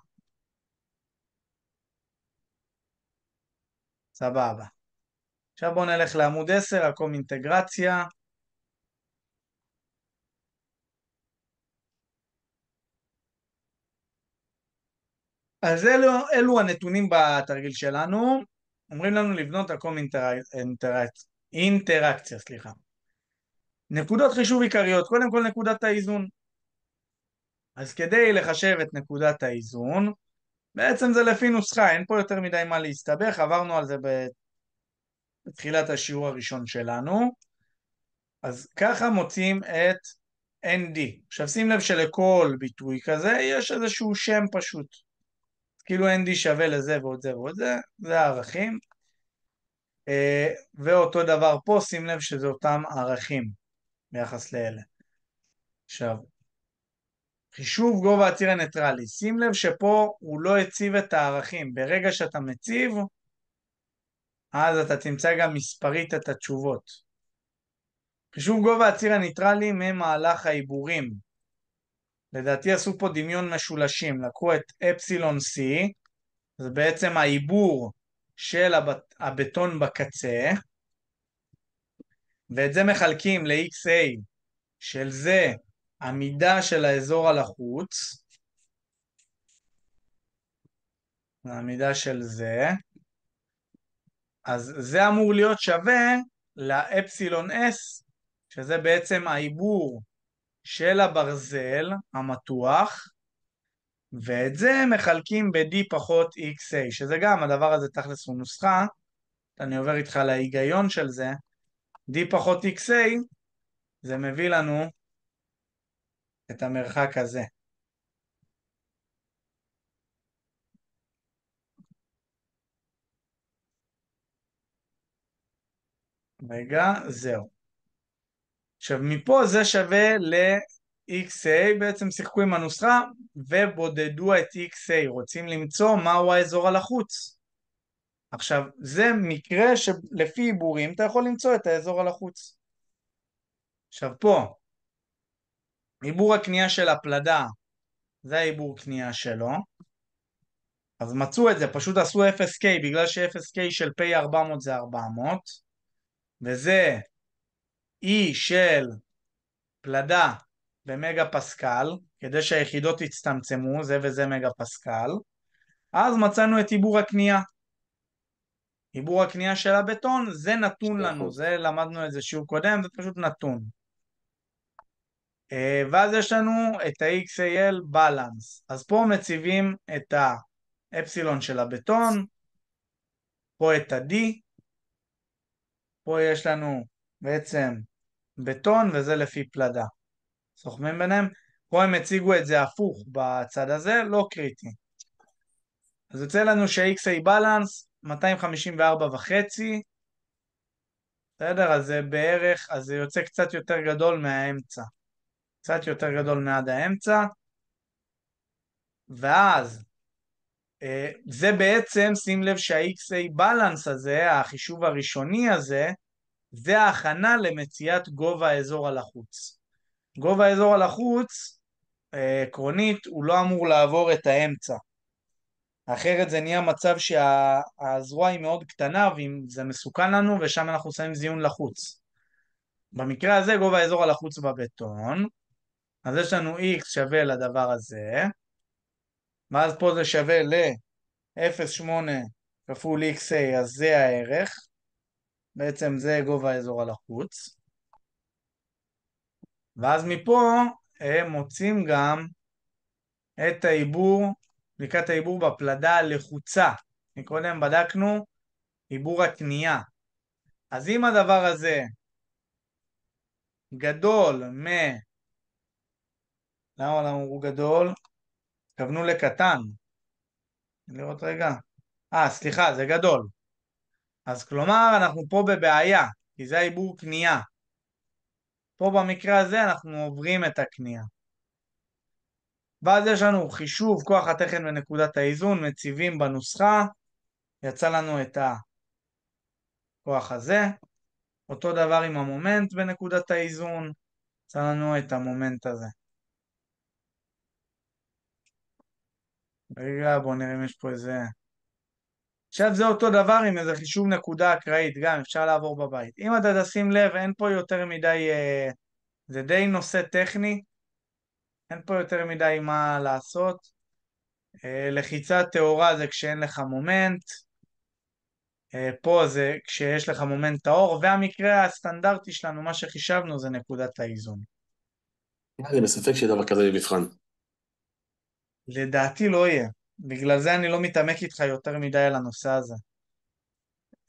סבבה. עכשיו בואו נלך לעמוד 10, עקום אינטגרציה. אז אלו, אלו הנתונים בתרגיל שלנו. אומרים לנו לבנות עקום אינטר... אינטר... אינטראקציה, סליחה. נקודות חישוב עיקריות, קודם כל נקודת האיזון. אז כדי לחשב את נקודת האיזון, בעצם זה לפי נוסחה, אין פה יותר מדי מה להסתבך, עברנו על זה בתחילת השיעור הראשון שלנו. אז ככה מוצאים את ND. עכשיו שים לב שלכל ביטוי כזה יש איזשהו שם פשוט. כאילו ND שווה לזה ועוד זה ועוד זה, זה הערכים. אה, ואותו דבר פה, שים לב שזה אותם ערכים ביחס לאלה. עכשיו, חישוב גובה הציר הניטרלי, שים לב שפה הוא לא הציב את הערכים, ברגע שאתה מציב, אז אתה תמצא גם מספרית את התשובות. חישוב גובה הציר הניטרלי ממהלך העיבורים. לדעתי עשו פה דמיון משולשים, לקחו את אפסילון C, זה בעצם העיבור של הבט... הבטון בקצה, ואת זה מחלקים ל-XA, של זה המידה של האזור הלחוץ, החוץ, המידה של זה, אז זה אמור להיות שווה לאפסילון S, שזה בעצם העיבור של הברזל המתוח, ואת זה מחלקים ב-D פחות XA, שזה גם, הדבר הזה תכלס הוא נוסחה, אני עובר איתך להיגיון של זה, D פחות XA, זה מביא לנו את המרחק הזה. רגע, זהו. עכשיו, מפה זה שווה ל-XA, בעצם שיחקו עם הנוסחה ובודדו את XA, רוצים למצוא מהו האזור הלחוץ. עכשיו, זה מקרה שלפי עיבורים אתה יכול למצוא את האזור הלחוץ. עכשיו פה, עיבור הקנייה של הפלדה, זה העיבור קנייה שלו. אז מצאו את זה, פשוט עשו 0K, בגלל ש-0K של פ' 400 זה 400. וזה E של פלדה במגה פסקל, כדי שהיחידות יצטמצמו, זה וזה מגה פסקל, אז מצאנו את עיבור הקנייה. עיבור הקנייה של הבטון, זה נתון לנו, זה למדנו איזה שיעור קודם, זה פשוט נתון. אה, ואז יש לנו את ה-XAL Balance. אז פה מציבים את האפסילון של הבטון, פה את ה-D, פה יש לנו בעצם בטון וזה לפי פלדה. סוכמים ביניהם? פה הם הציגו את זה הפוך בצד הזה, לא קריטי. אז יוצא לנו ש-XA בלנס 254 וחצי, בסדר? אז זה בערך, אז זה יוצא קצת יותר גדול מהאמצע. קצת יותר גדול מעד האמצע, ואז אה, זה בעצם, שים לב שה-XA balance הזה, החישוב הראשוני הזה, זה ההכנה למציאת גובה האזור הלחוץ. גובה האזור הלחוץ, אה, עקרונית, הוא לא אמור לעבור את האמצע. אחרת זה נהיה מצב שהזרוע היא מאוד קטנה וזה מסוכן לנו ושם אנחנו שמים זיון לחוץ. במקרה הזה גובה האזור הלחוץ בבטון, אז יש לנו x שווה לדבר הזה, ואז פה זה שווה ל-0.8 כפול XA, אז זה הערך. בעצם זה גובה האזור הלחוץ. ואז מפה הם מוצאים גם את העיבור, בדיקת העיבור בפלדה הלחוצה. מקודם בדקנו עיבור הקנייה. אז אם הדבר הזה גדול מ... למה הוא גדול? התכוונו לקטן. לראות רגע. אה, סליחה, זה גדול. אז כלומר, אנחנו פה בבעיה, כי זה העיבור קנייה. פה במקרה הזה אנחנו עוברים את הקנייה. ואז יש לנו חישוב כוח התכן ונקודת האיזון, מציבים בנוסחה, יצא לנו את הכוח הזה. אותו דבר עם המומנט בנקודת האיזון, יצא לנו את המומנט הזה. רגע, בואו נראה אם יש פה איזה... עכשיו זה אותו דבר עם איזה חישוב נקודה אקראית, גם אפשר לעבור בבית. אם אתה תשים לב, אין פה יותר מדי... אה, זה די נושא טכני, אין פה יותר מדי מה לעשות. אה, לחיצה טהורה זה כשאין לך מומנט. אה, פה זה כשיש לך מומנט טהור, והמקרה הסטנדרטי שלנו, מה שחישבנו זה נקודת האיזון. אה, אני בספק שיהיה דבר כזה במבחן. לדעתי לא יהיה. בגלל זה אני לא מתעמק איתך יותר מדי על הנושא הזה.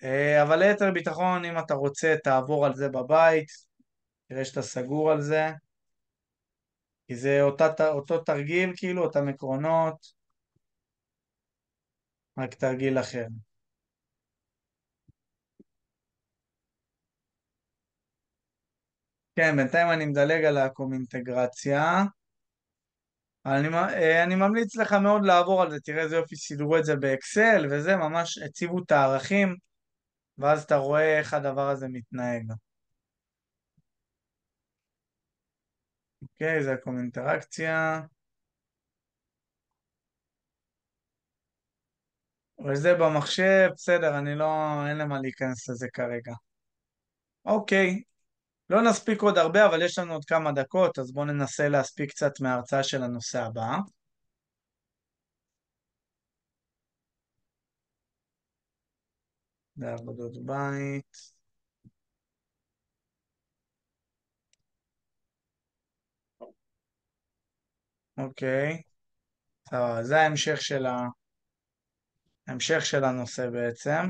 אה, אבל ליתר ביטחון, אם אתה רוצה, תעבור על זה בבית, תראה שאתה סגור על זה, כי זה אותה, אותו תרגיל, כאילו, אותם עקרונות, רק תרגיל אחר. כן, בינתיים אני מדלג על הקום אינטגרציה. אני, אה, אני ממליץ לך מאוד לעבור על זה, תראה איזה יופי סידרו את זה באקסל וזה, ממש הציבו את הערכים, ואז אתה רואה איך הדבר הזה מתנהג. אוקיי, זה הכל אינטראקציה. וזה במחשב, בסדר, אני לא, אין למה להיכנס לזה כרגע. אוקיי, לא נספיק עוד הרבה, אבל יש לנו עוד כמה דקות, אז בואו ננסה להספיק קצת מההרצאה של הנושא הבא. לעבודות בית. אוקיי, סבבה, זה ההמשך של, ה... ההמשך של הנושא בעצם.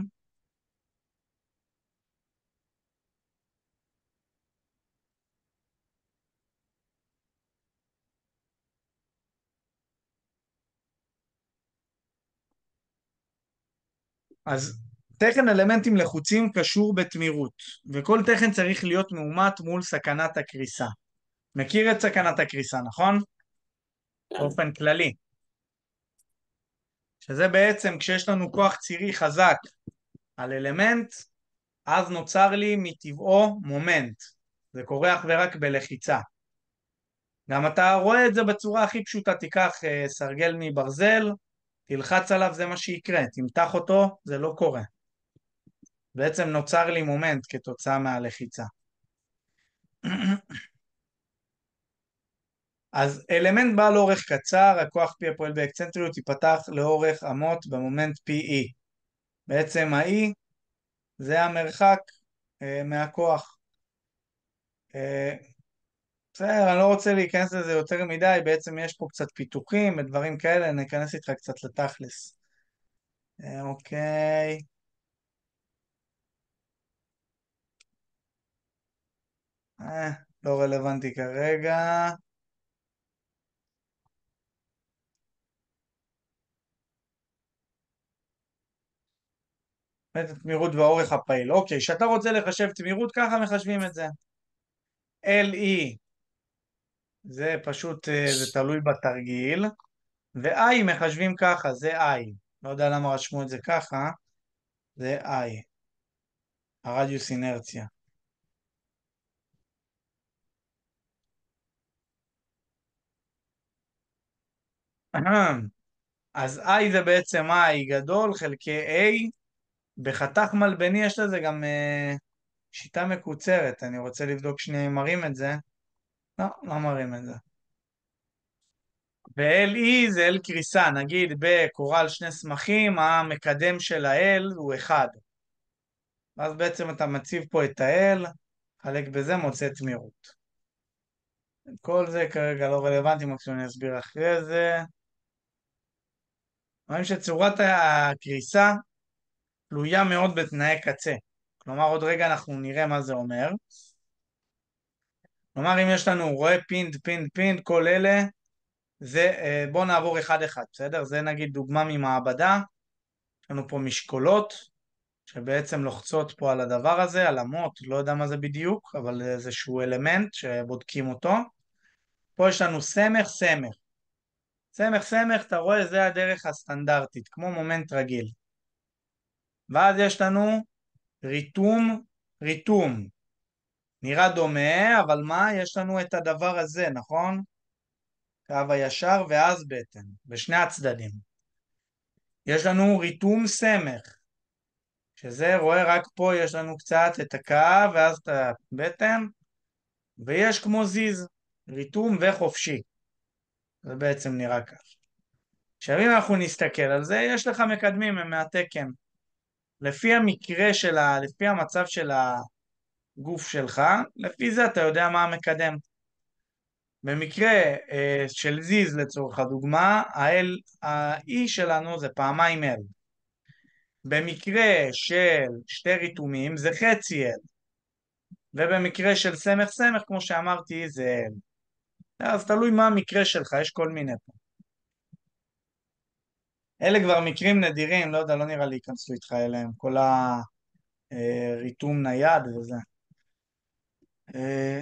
אז תכן אלמנטים לחוצים קשור בתמירות, וכל תכן צריך להיות מאומת מול סכנת הקריסה. מכיר את סכנת הקריסה, נכון? כן. באופן כללי. שזה בעצם כשיש לנו כוח צירי חזק על אלמנט, אז נוצר לי מטבעו מומנט. זה קורה אך ורק בלחיצה. גם אתה רואה את זה בצורה הכי פשוטה, תיקח אה, סרגל מברזל, תלחץ עליו זה מה שיקרה, תמתח אותו זה לא קורה. בעצם נוצר לי מומנט כתוצאה מהלחיצה. [CLEARS THROAT] אז אלמנט בעל אורך קצר, הכוח P הפועל באקצנטריות ייפתח לאורך אמות במומנט PE. בעצם ה-E זה המרחק אה, מהכוח. אה, בסדר, אני לא רוצה להיכנס לזה יותר מדי, בעצם יש פה קצת פיתוחים ודברים כאלה, אני אכנס איתך קצת לתכלס. אה, אוקיי. אה, לא רלוונטי כרגע. את התמירות והאורך הפעיל. אוקיי, כשאתה רוצה לחשב תמירות, ככה מחשבים את זה. LE זה פשוט, אה, זה תלוי בתרגיל. ו-I מחשבים ככה, זה I. לא יודע למה רשמו את זה ככה, זה I. הרדיוס אינרציה. אז I זה בעצם I גדול חלקי A, בחתך מלבני יש לזה גם אה, שיטה מקוצרת, אני רוצה לבדוק שנייה אם מראים את זה. לא, לא מראים את זה. ו-LE זה אל קריסה, נגיד בקורל שני סמכים, המקדם של האל הוא אחד. ואז בעצם אתה מציב פה את האל, חלק בזה, מוצא תמירות. כל זה כרגע לא רלוונטי, מה שאני אסביר אחרי זה. רואים שצורת הקריסה תלויה מאוד בתנאי קצה. כלומר, עוד רגע אנחנו נראה מה זה אומר. כלומר, אם יש לנו רואה פינד, פינד, פינד, כל אלה, זה, אה, בואו נעבור אחד-אחד, בסדר? זה נגיד דוגמה ממעבדה, יש לנו פה משקולות, שבעצם לוחצות פה על הדבר הזה, על המוט, לא יודע מה זה בדיוק, אבל זה איזשהו אלמנט שבודקים אותו. פה יש לנו סמך, סמך. סמך, סמך, אתה רואה, זה הדרך הסטנדרטית, כמו מומנט רגיל. ואז יש לנו ריתום, ריתום. נראה דומה, אבל מה? יש לנו את הדבר הזה, נכון? קו הישר ואז בטן, בשני הצדדים. יש לנו ריתום סמך, שזה רואה רק פה יש לנו קצת את הקו ואז את הבטן, ויש כמו זיז, ריתום וחופשי. זה בעצם נראה כך. עכשיו אם אנחנו נסתכל על זה, יש לך מקדמים, הם מהתקן. לפי המקרה של ה... לפי המצב של ה... גוף שלך, לפי זה אתה יודע מה המקדם. במקרה uh, של זיז לצורך הדוגמה, האל, האי שלנו זה פעמיים אל. במקרה של שתי ריתומים זה חצי אל. ובמקרה של סמך סמך, כמו שאמרתי, זה אל. אז תלוי מה המקרה שלך, יש כל מיני פה. אלה כבר מקרים נדירים, לא יודע, לא נראה לי ייכנסו איתך אליהם, כל הריתום אה, נייד וזה. אה,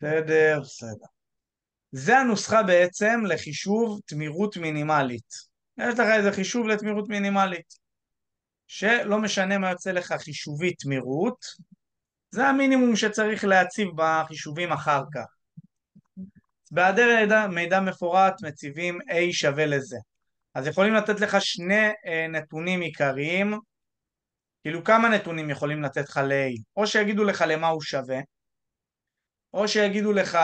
בסדר, בסדר. זה הנוסחה בעצם לחישוב תמירות מינימלית. יש לך איזה חישוב לתמירות מינימלית, שלא משנה מה יוצא לך חישובית תמירות, זה המינימום שצריך להציב בחישובים אחר כך. בהיעדר מידע, מפורט מציבים A שווה לזה. אז יכולים לתת לך שני אה, נתונים עיקריים, כאילו כמה נתונים יכולים לתת לך ל-A? או שיגידו לך למה הוא שווה, או שיגידו לך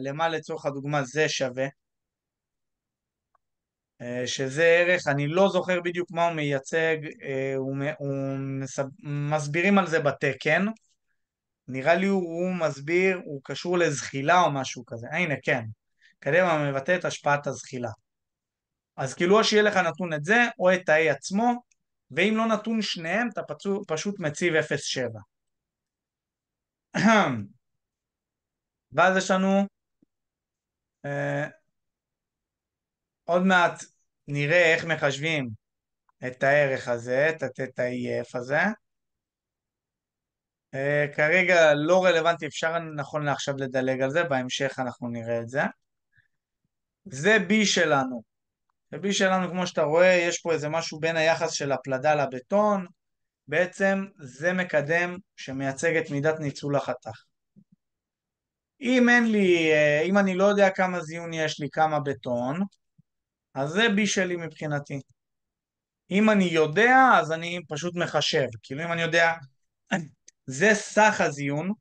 למה לצורך הדוגמה זה שווה, אה, שזה ערך, אני לא זוכר בדיוק מה הוא מייצג, אה, הוא, הוא מסבירים על זה בתקן, נראה לי הוא, הוא מסביר, הוא קשור לזחילה או משהו כזה, הנה כן, קדימה מבטא את השפעת הזחילה. אז כאילו או שיהיה לך נתון את זה, או את ה-A עצמו, ואם לא נתון שניהם אתה פצו, פשוט מציב 0.7 ואז יש לנו אה, עוד מעט נראה איך מחשבים את הערך הזה, את ה-TEF הזה Uh, כרגע לא רלוונטי, אפשר נכון לעכשיו לדלג על זה, בהמשך אנחנו נראה את זה. זה B שלנו. ובי שלנו, כמו שאתה רואה, יש פה איזה משהו בין היחס של הפלדה לבטון, בעצם זה מקדם שמייצג את מידת ניצול החתך. אם אין לי, אה, אם אני לא יודע כמה זיון יש לי, כמה בטון, אז זה בי שלי מבחינתי. אם אני יודע, אז אני פשוט מחשב. כאילו אם אני יודע, זה סך הזיון,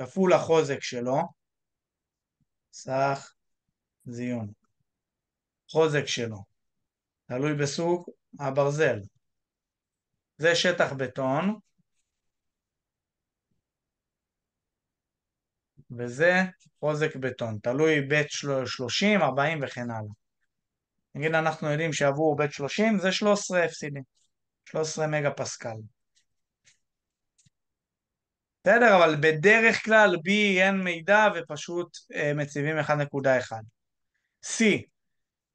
כפול החוזק שלו, סך זיון. החוזק שלו. תלוי בסוג הברזל. זה שטח בטון, וזה חוזק בטון, תלוי בית 30, 40 וכן הלאה. נגיד אנחנו יודעים שעבור בית 30 זה 13 FCD, 13 מגה פסקל. בסדר, אבל בדרך כלל B אין מידע ופשוט אה, מציבים 1.1. C,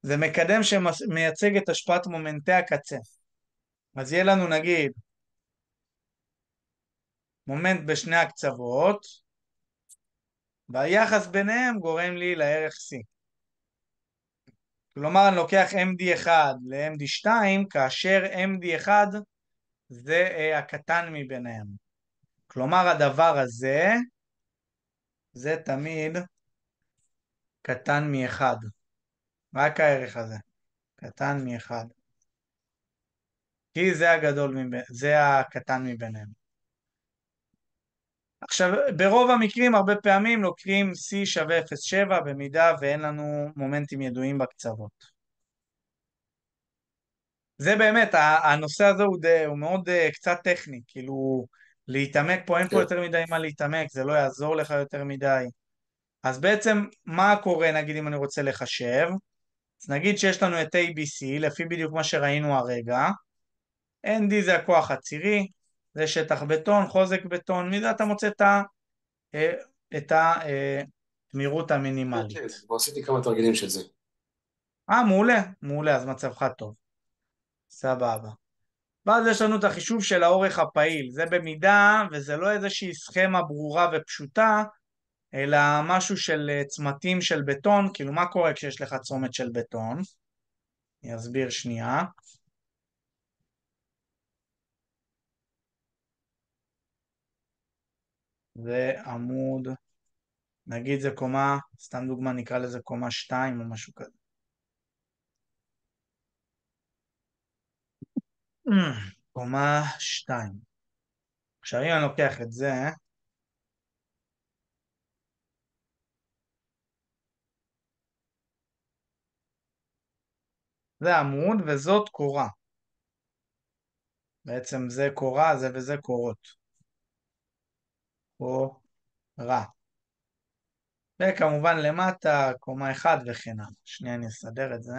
זה מקדם שמייצג את השפעת מומנטי הקצה. אז יהיה לנו נגיד מומנט בשני הקצוות, והיחס ביניהם גורם לי לערך C. כלומר, אני לוקח MD1 ל-MD2, כאשר MD1 זה A אה, הקטן מביניהם. כלומר, הדבר הזה, זה תמיד קטן מאחד. רק הערך הזה, קטן מאחד. כי זה הגדול זה הקטן מביניהם. עכשיו, ברוב המקרים, הרבה פעמים לוקחים C שווה 0.7 במידה ואין לנו מומנטים ידועים בקצוות. זה באמת, הנושא הזה הוא, די, הוא מאוד אה, קצת טכני, כאילו להתעמק פה, אין פה כן. יותר מדי מה להתעמק, זה לא יעזור לך יותר מדי. אז בעצם, מה קורה, נגיד, אם אני רוצה לחשב? אז נגיד שיש לנו את ABC, לפי בדיוק מה שראינו הרגע, ND זה הכוח הצירי, זה שטח בטון, חוזק בטון, מזה אתה מוצא את ה... אה, את התמירות אה, המינימלית. כן, אוקיי, כבר עשיתי כמה תרגילים של זה. אה, מעולה, מעולה, אז מצבך טוב. סבבה. ואז יש לנו את החישוב של האורך הפעיל, זה במידה, וזה לא איזושהי סכמה ברורה ופשוטה, אלא משהו של אה, צמתים של בטון, כאילו מה קורה כשיש לך צומת של בטון? אני אסביר שנייה. זה עמוד, נגיד זה קומה, סתם דוגמה נקרא לזה קומה 2 או משהו כזה. [CLEARS THROAT] קומה 2. עכשיו אם אני לוקח את זה, זה עמוד וזאת קורה. בעצם זה קורה, זה וזה קורות. קורה. וכמובן למטה, קומה אחת וכן הלאה. שנייה אני אסדר את זה.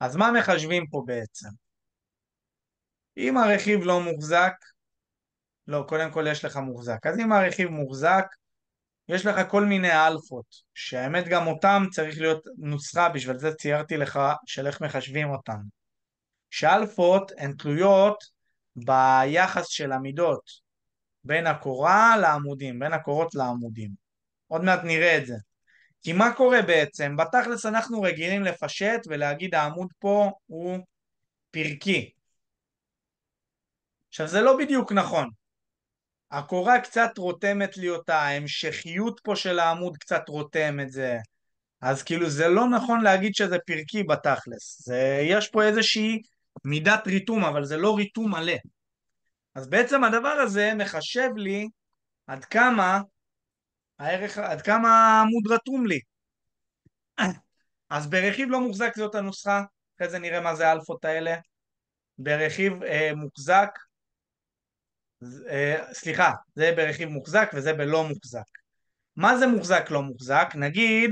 אז מה מחשבים פה בעצם? אם הרכיב לא מוחזק, לא, קודם כל יש לך מוחזק. אז אם הרכיב מוחזק, יש לך כל מיני אלפות, שהאמת גם אותם צריך להיות נוסחה, בשביל זה ציירתי לך של איך מחשבים אותם. שאלפות הן תלויות ביחס של המידות בין הקורה לעמודים, בין הקורות לעמודים. עוד מעט נראה את זה. כי מה קורה בעצם? בתכלס אנחנו רגילים לפשט ולהגיד העמוד פה הוא פרקי. עכשיו זה לא בדיוק נכון, הקורה קצת רותמת לי אותה, ההמשכיות פה של העמוד קצת רותם את זה. אז כאילו זה לא נכון להגיד שזה פרקי בתכלס. זה, יש פה איזושהי מידת ריתום, אבל זה לא ריתום מלא. אז בעצם הדבר הזה מחשב לי עד כמה הערך, עד כמה העמוד רתום לי. אז ברכיב לא מוחזק זאת הנוסחה, אחרי זה נראה מה זה האלפות האלה. ברכיב אה, מוחזק אה, סליחה, זה ברכיב מוחזק וזה בלא מוחזק. מה זה מוחזק לא מוחזק? נגיד,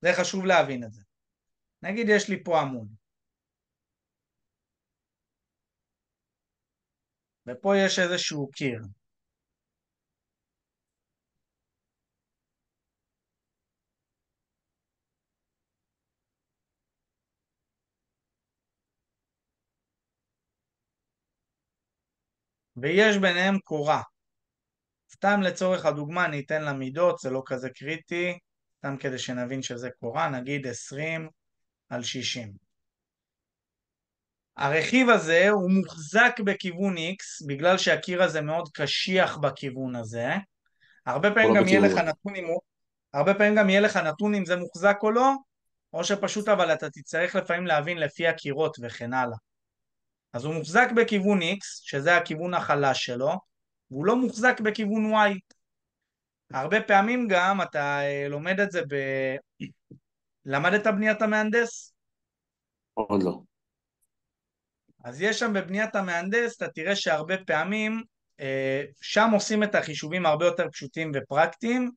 זה חשוב להבין את זה. נגיד יש לי פה עמוד. ופה יש איזשהו קיר. ויש ביניהם קורה. סתם לצורך הדוגמה אני אתן לה מידות, זה לא כזה קריטי, סתם כדי שנבין שזה קורה, נגיד 20 על 60. הרכיב הזה הוא מוחזק בכיוון X, בגלל שהקיר הזה מאוד קשיח בכיוון הזה. הרבה פעמים לא גם יהיה לך נתון אם הוא... הרבה פעמים גם יהיה לך נתון אם זה מוחזק או לא, או שפשוט אבל אתה תצטרך לפעמים להבין לפי הקירות וכן הלאה. אז הוא מוחזק בכיוון X, שזה הכיוון החלש שלו, והוא לא מוחזק בכיוון Y. הרבה פעמים גם אתה אה, לומד את זה ב... למדת בניית המהנדס? עוד לא. אז יש שם בבניית המהנדס, אתה תראה שהרבה פעמים אה, שם עושים את החישובים הרבה יותר פשוטים ופרקטיים,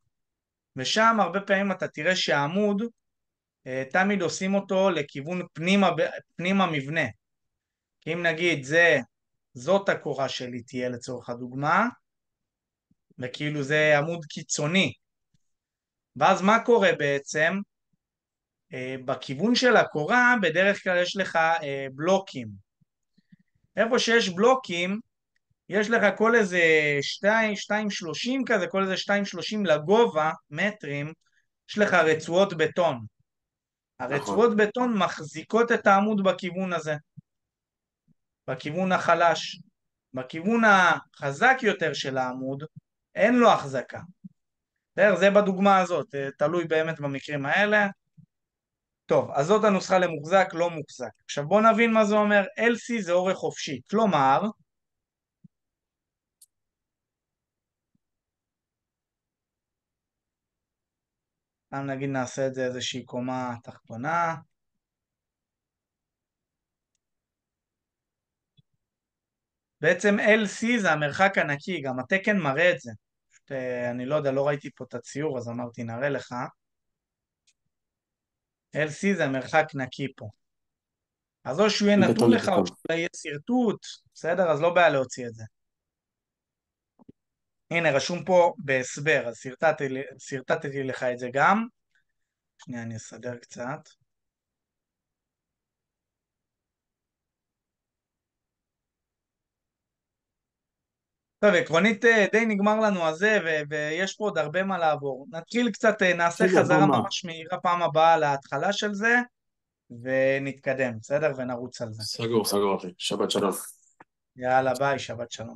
ושם הרבה פעמים אתה תראה שהעמוד, אה, תמיד עושים אותו לכיוון פנים, פנים המבנה. כי אם נגיד זה, זאת הקורה שלי תהיה לצורך הדוגמה, וכאילו זה עמוד קיצוני. ואז מה קורה בעצם? אה, בכיוון של הקורה בדרך כלל יש לך אה, בלוקים. איפה שיש בלוקים, יש לך כל איזה 2.30 כזה, כל איזה 2.30 לגובה, מטרים, יש לך רצועות בטון. הרצועות נכון. בטון מחזיקות את העמוד בכיוון הזה. בכיוון החלש. בכיוון החזק יותר של העמוד, אין לו החזקה. בסדר? זה בדוגמה הזאת, אה, תלוי באמת במקרים האלה. טוב, אז זאת הנוסחה למוחזק, לא מוחזק. עכשיו בואו נבין מה זה אומר, LC זה אורך חופשי, כלומר, נגיד נעשה את זה איזושהי קומה תחתונה. בעצם LC זה המרחק הנקי, גם התקן מראה את זה. פשוט, אה, אני לא יודע, לא ראיתי פה את הציור, אז אמרתי, נראה לך. LC זה המרחק נקי פה. אז או שהוא יהיה נתון לך, או שהוא יהיה שרטוט, בסדר? אז לא בעיה להוציא את זה. הנה, רשום פה בהסבר, אז שרטטתי לך את זה גם. שנייה, אני אסדר קצת. טוב, עקרונית אה, די נגמר לנו הזה, ו- ויש פה עוד הרבה מה לעבור. נתחיל קצת, אה, נעשה חזרה ממש מהירה פעם הבאה להתחלה של זה, ונתקדם, בסדר? ונרוץ על זה. סגור, סגור אחי. שבת שלום. יאללה, ביי, שבת שלום.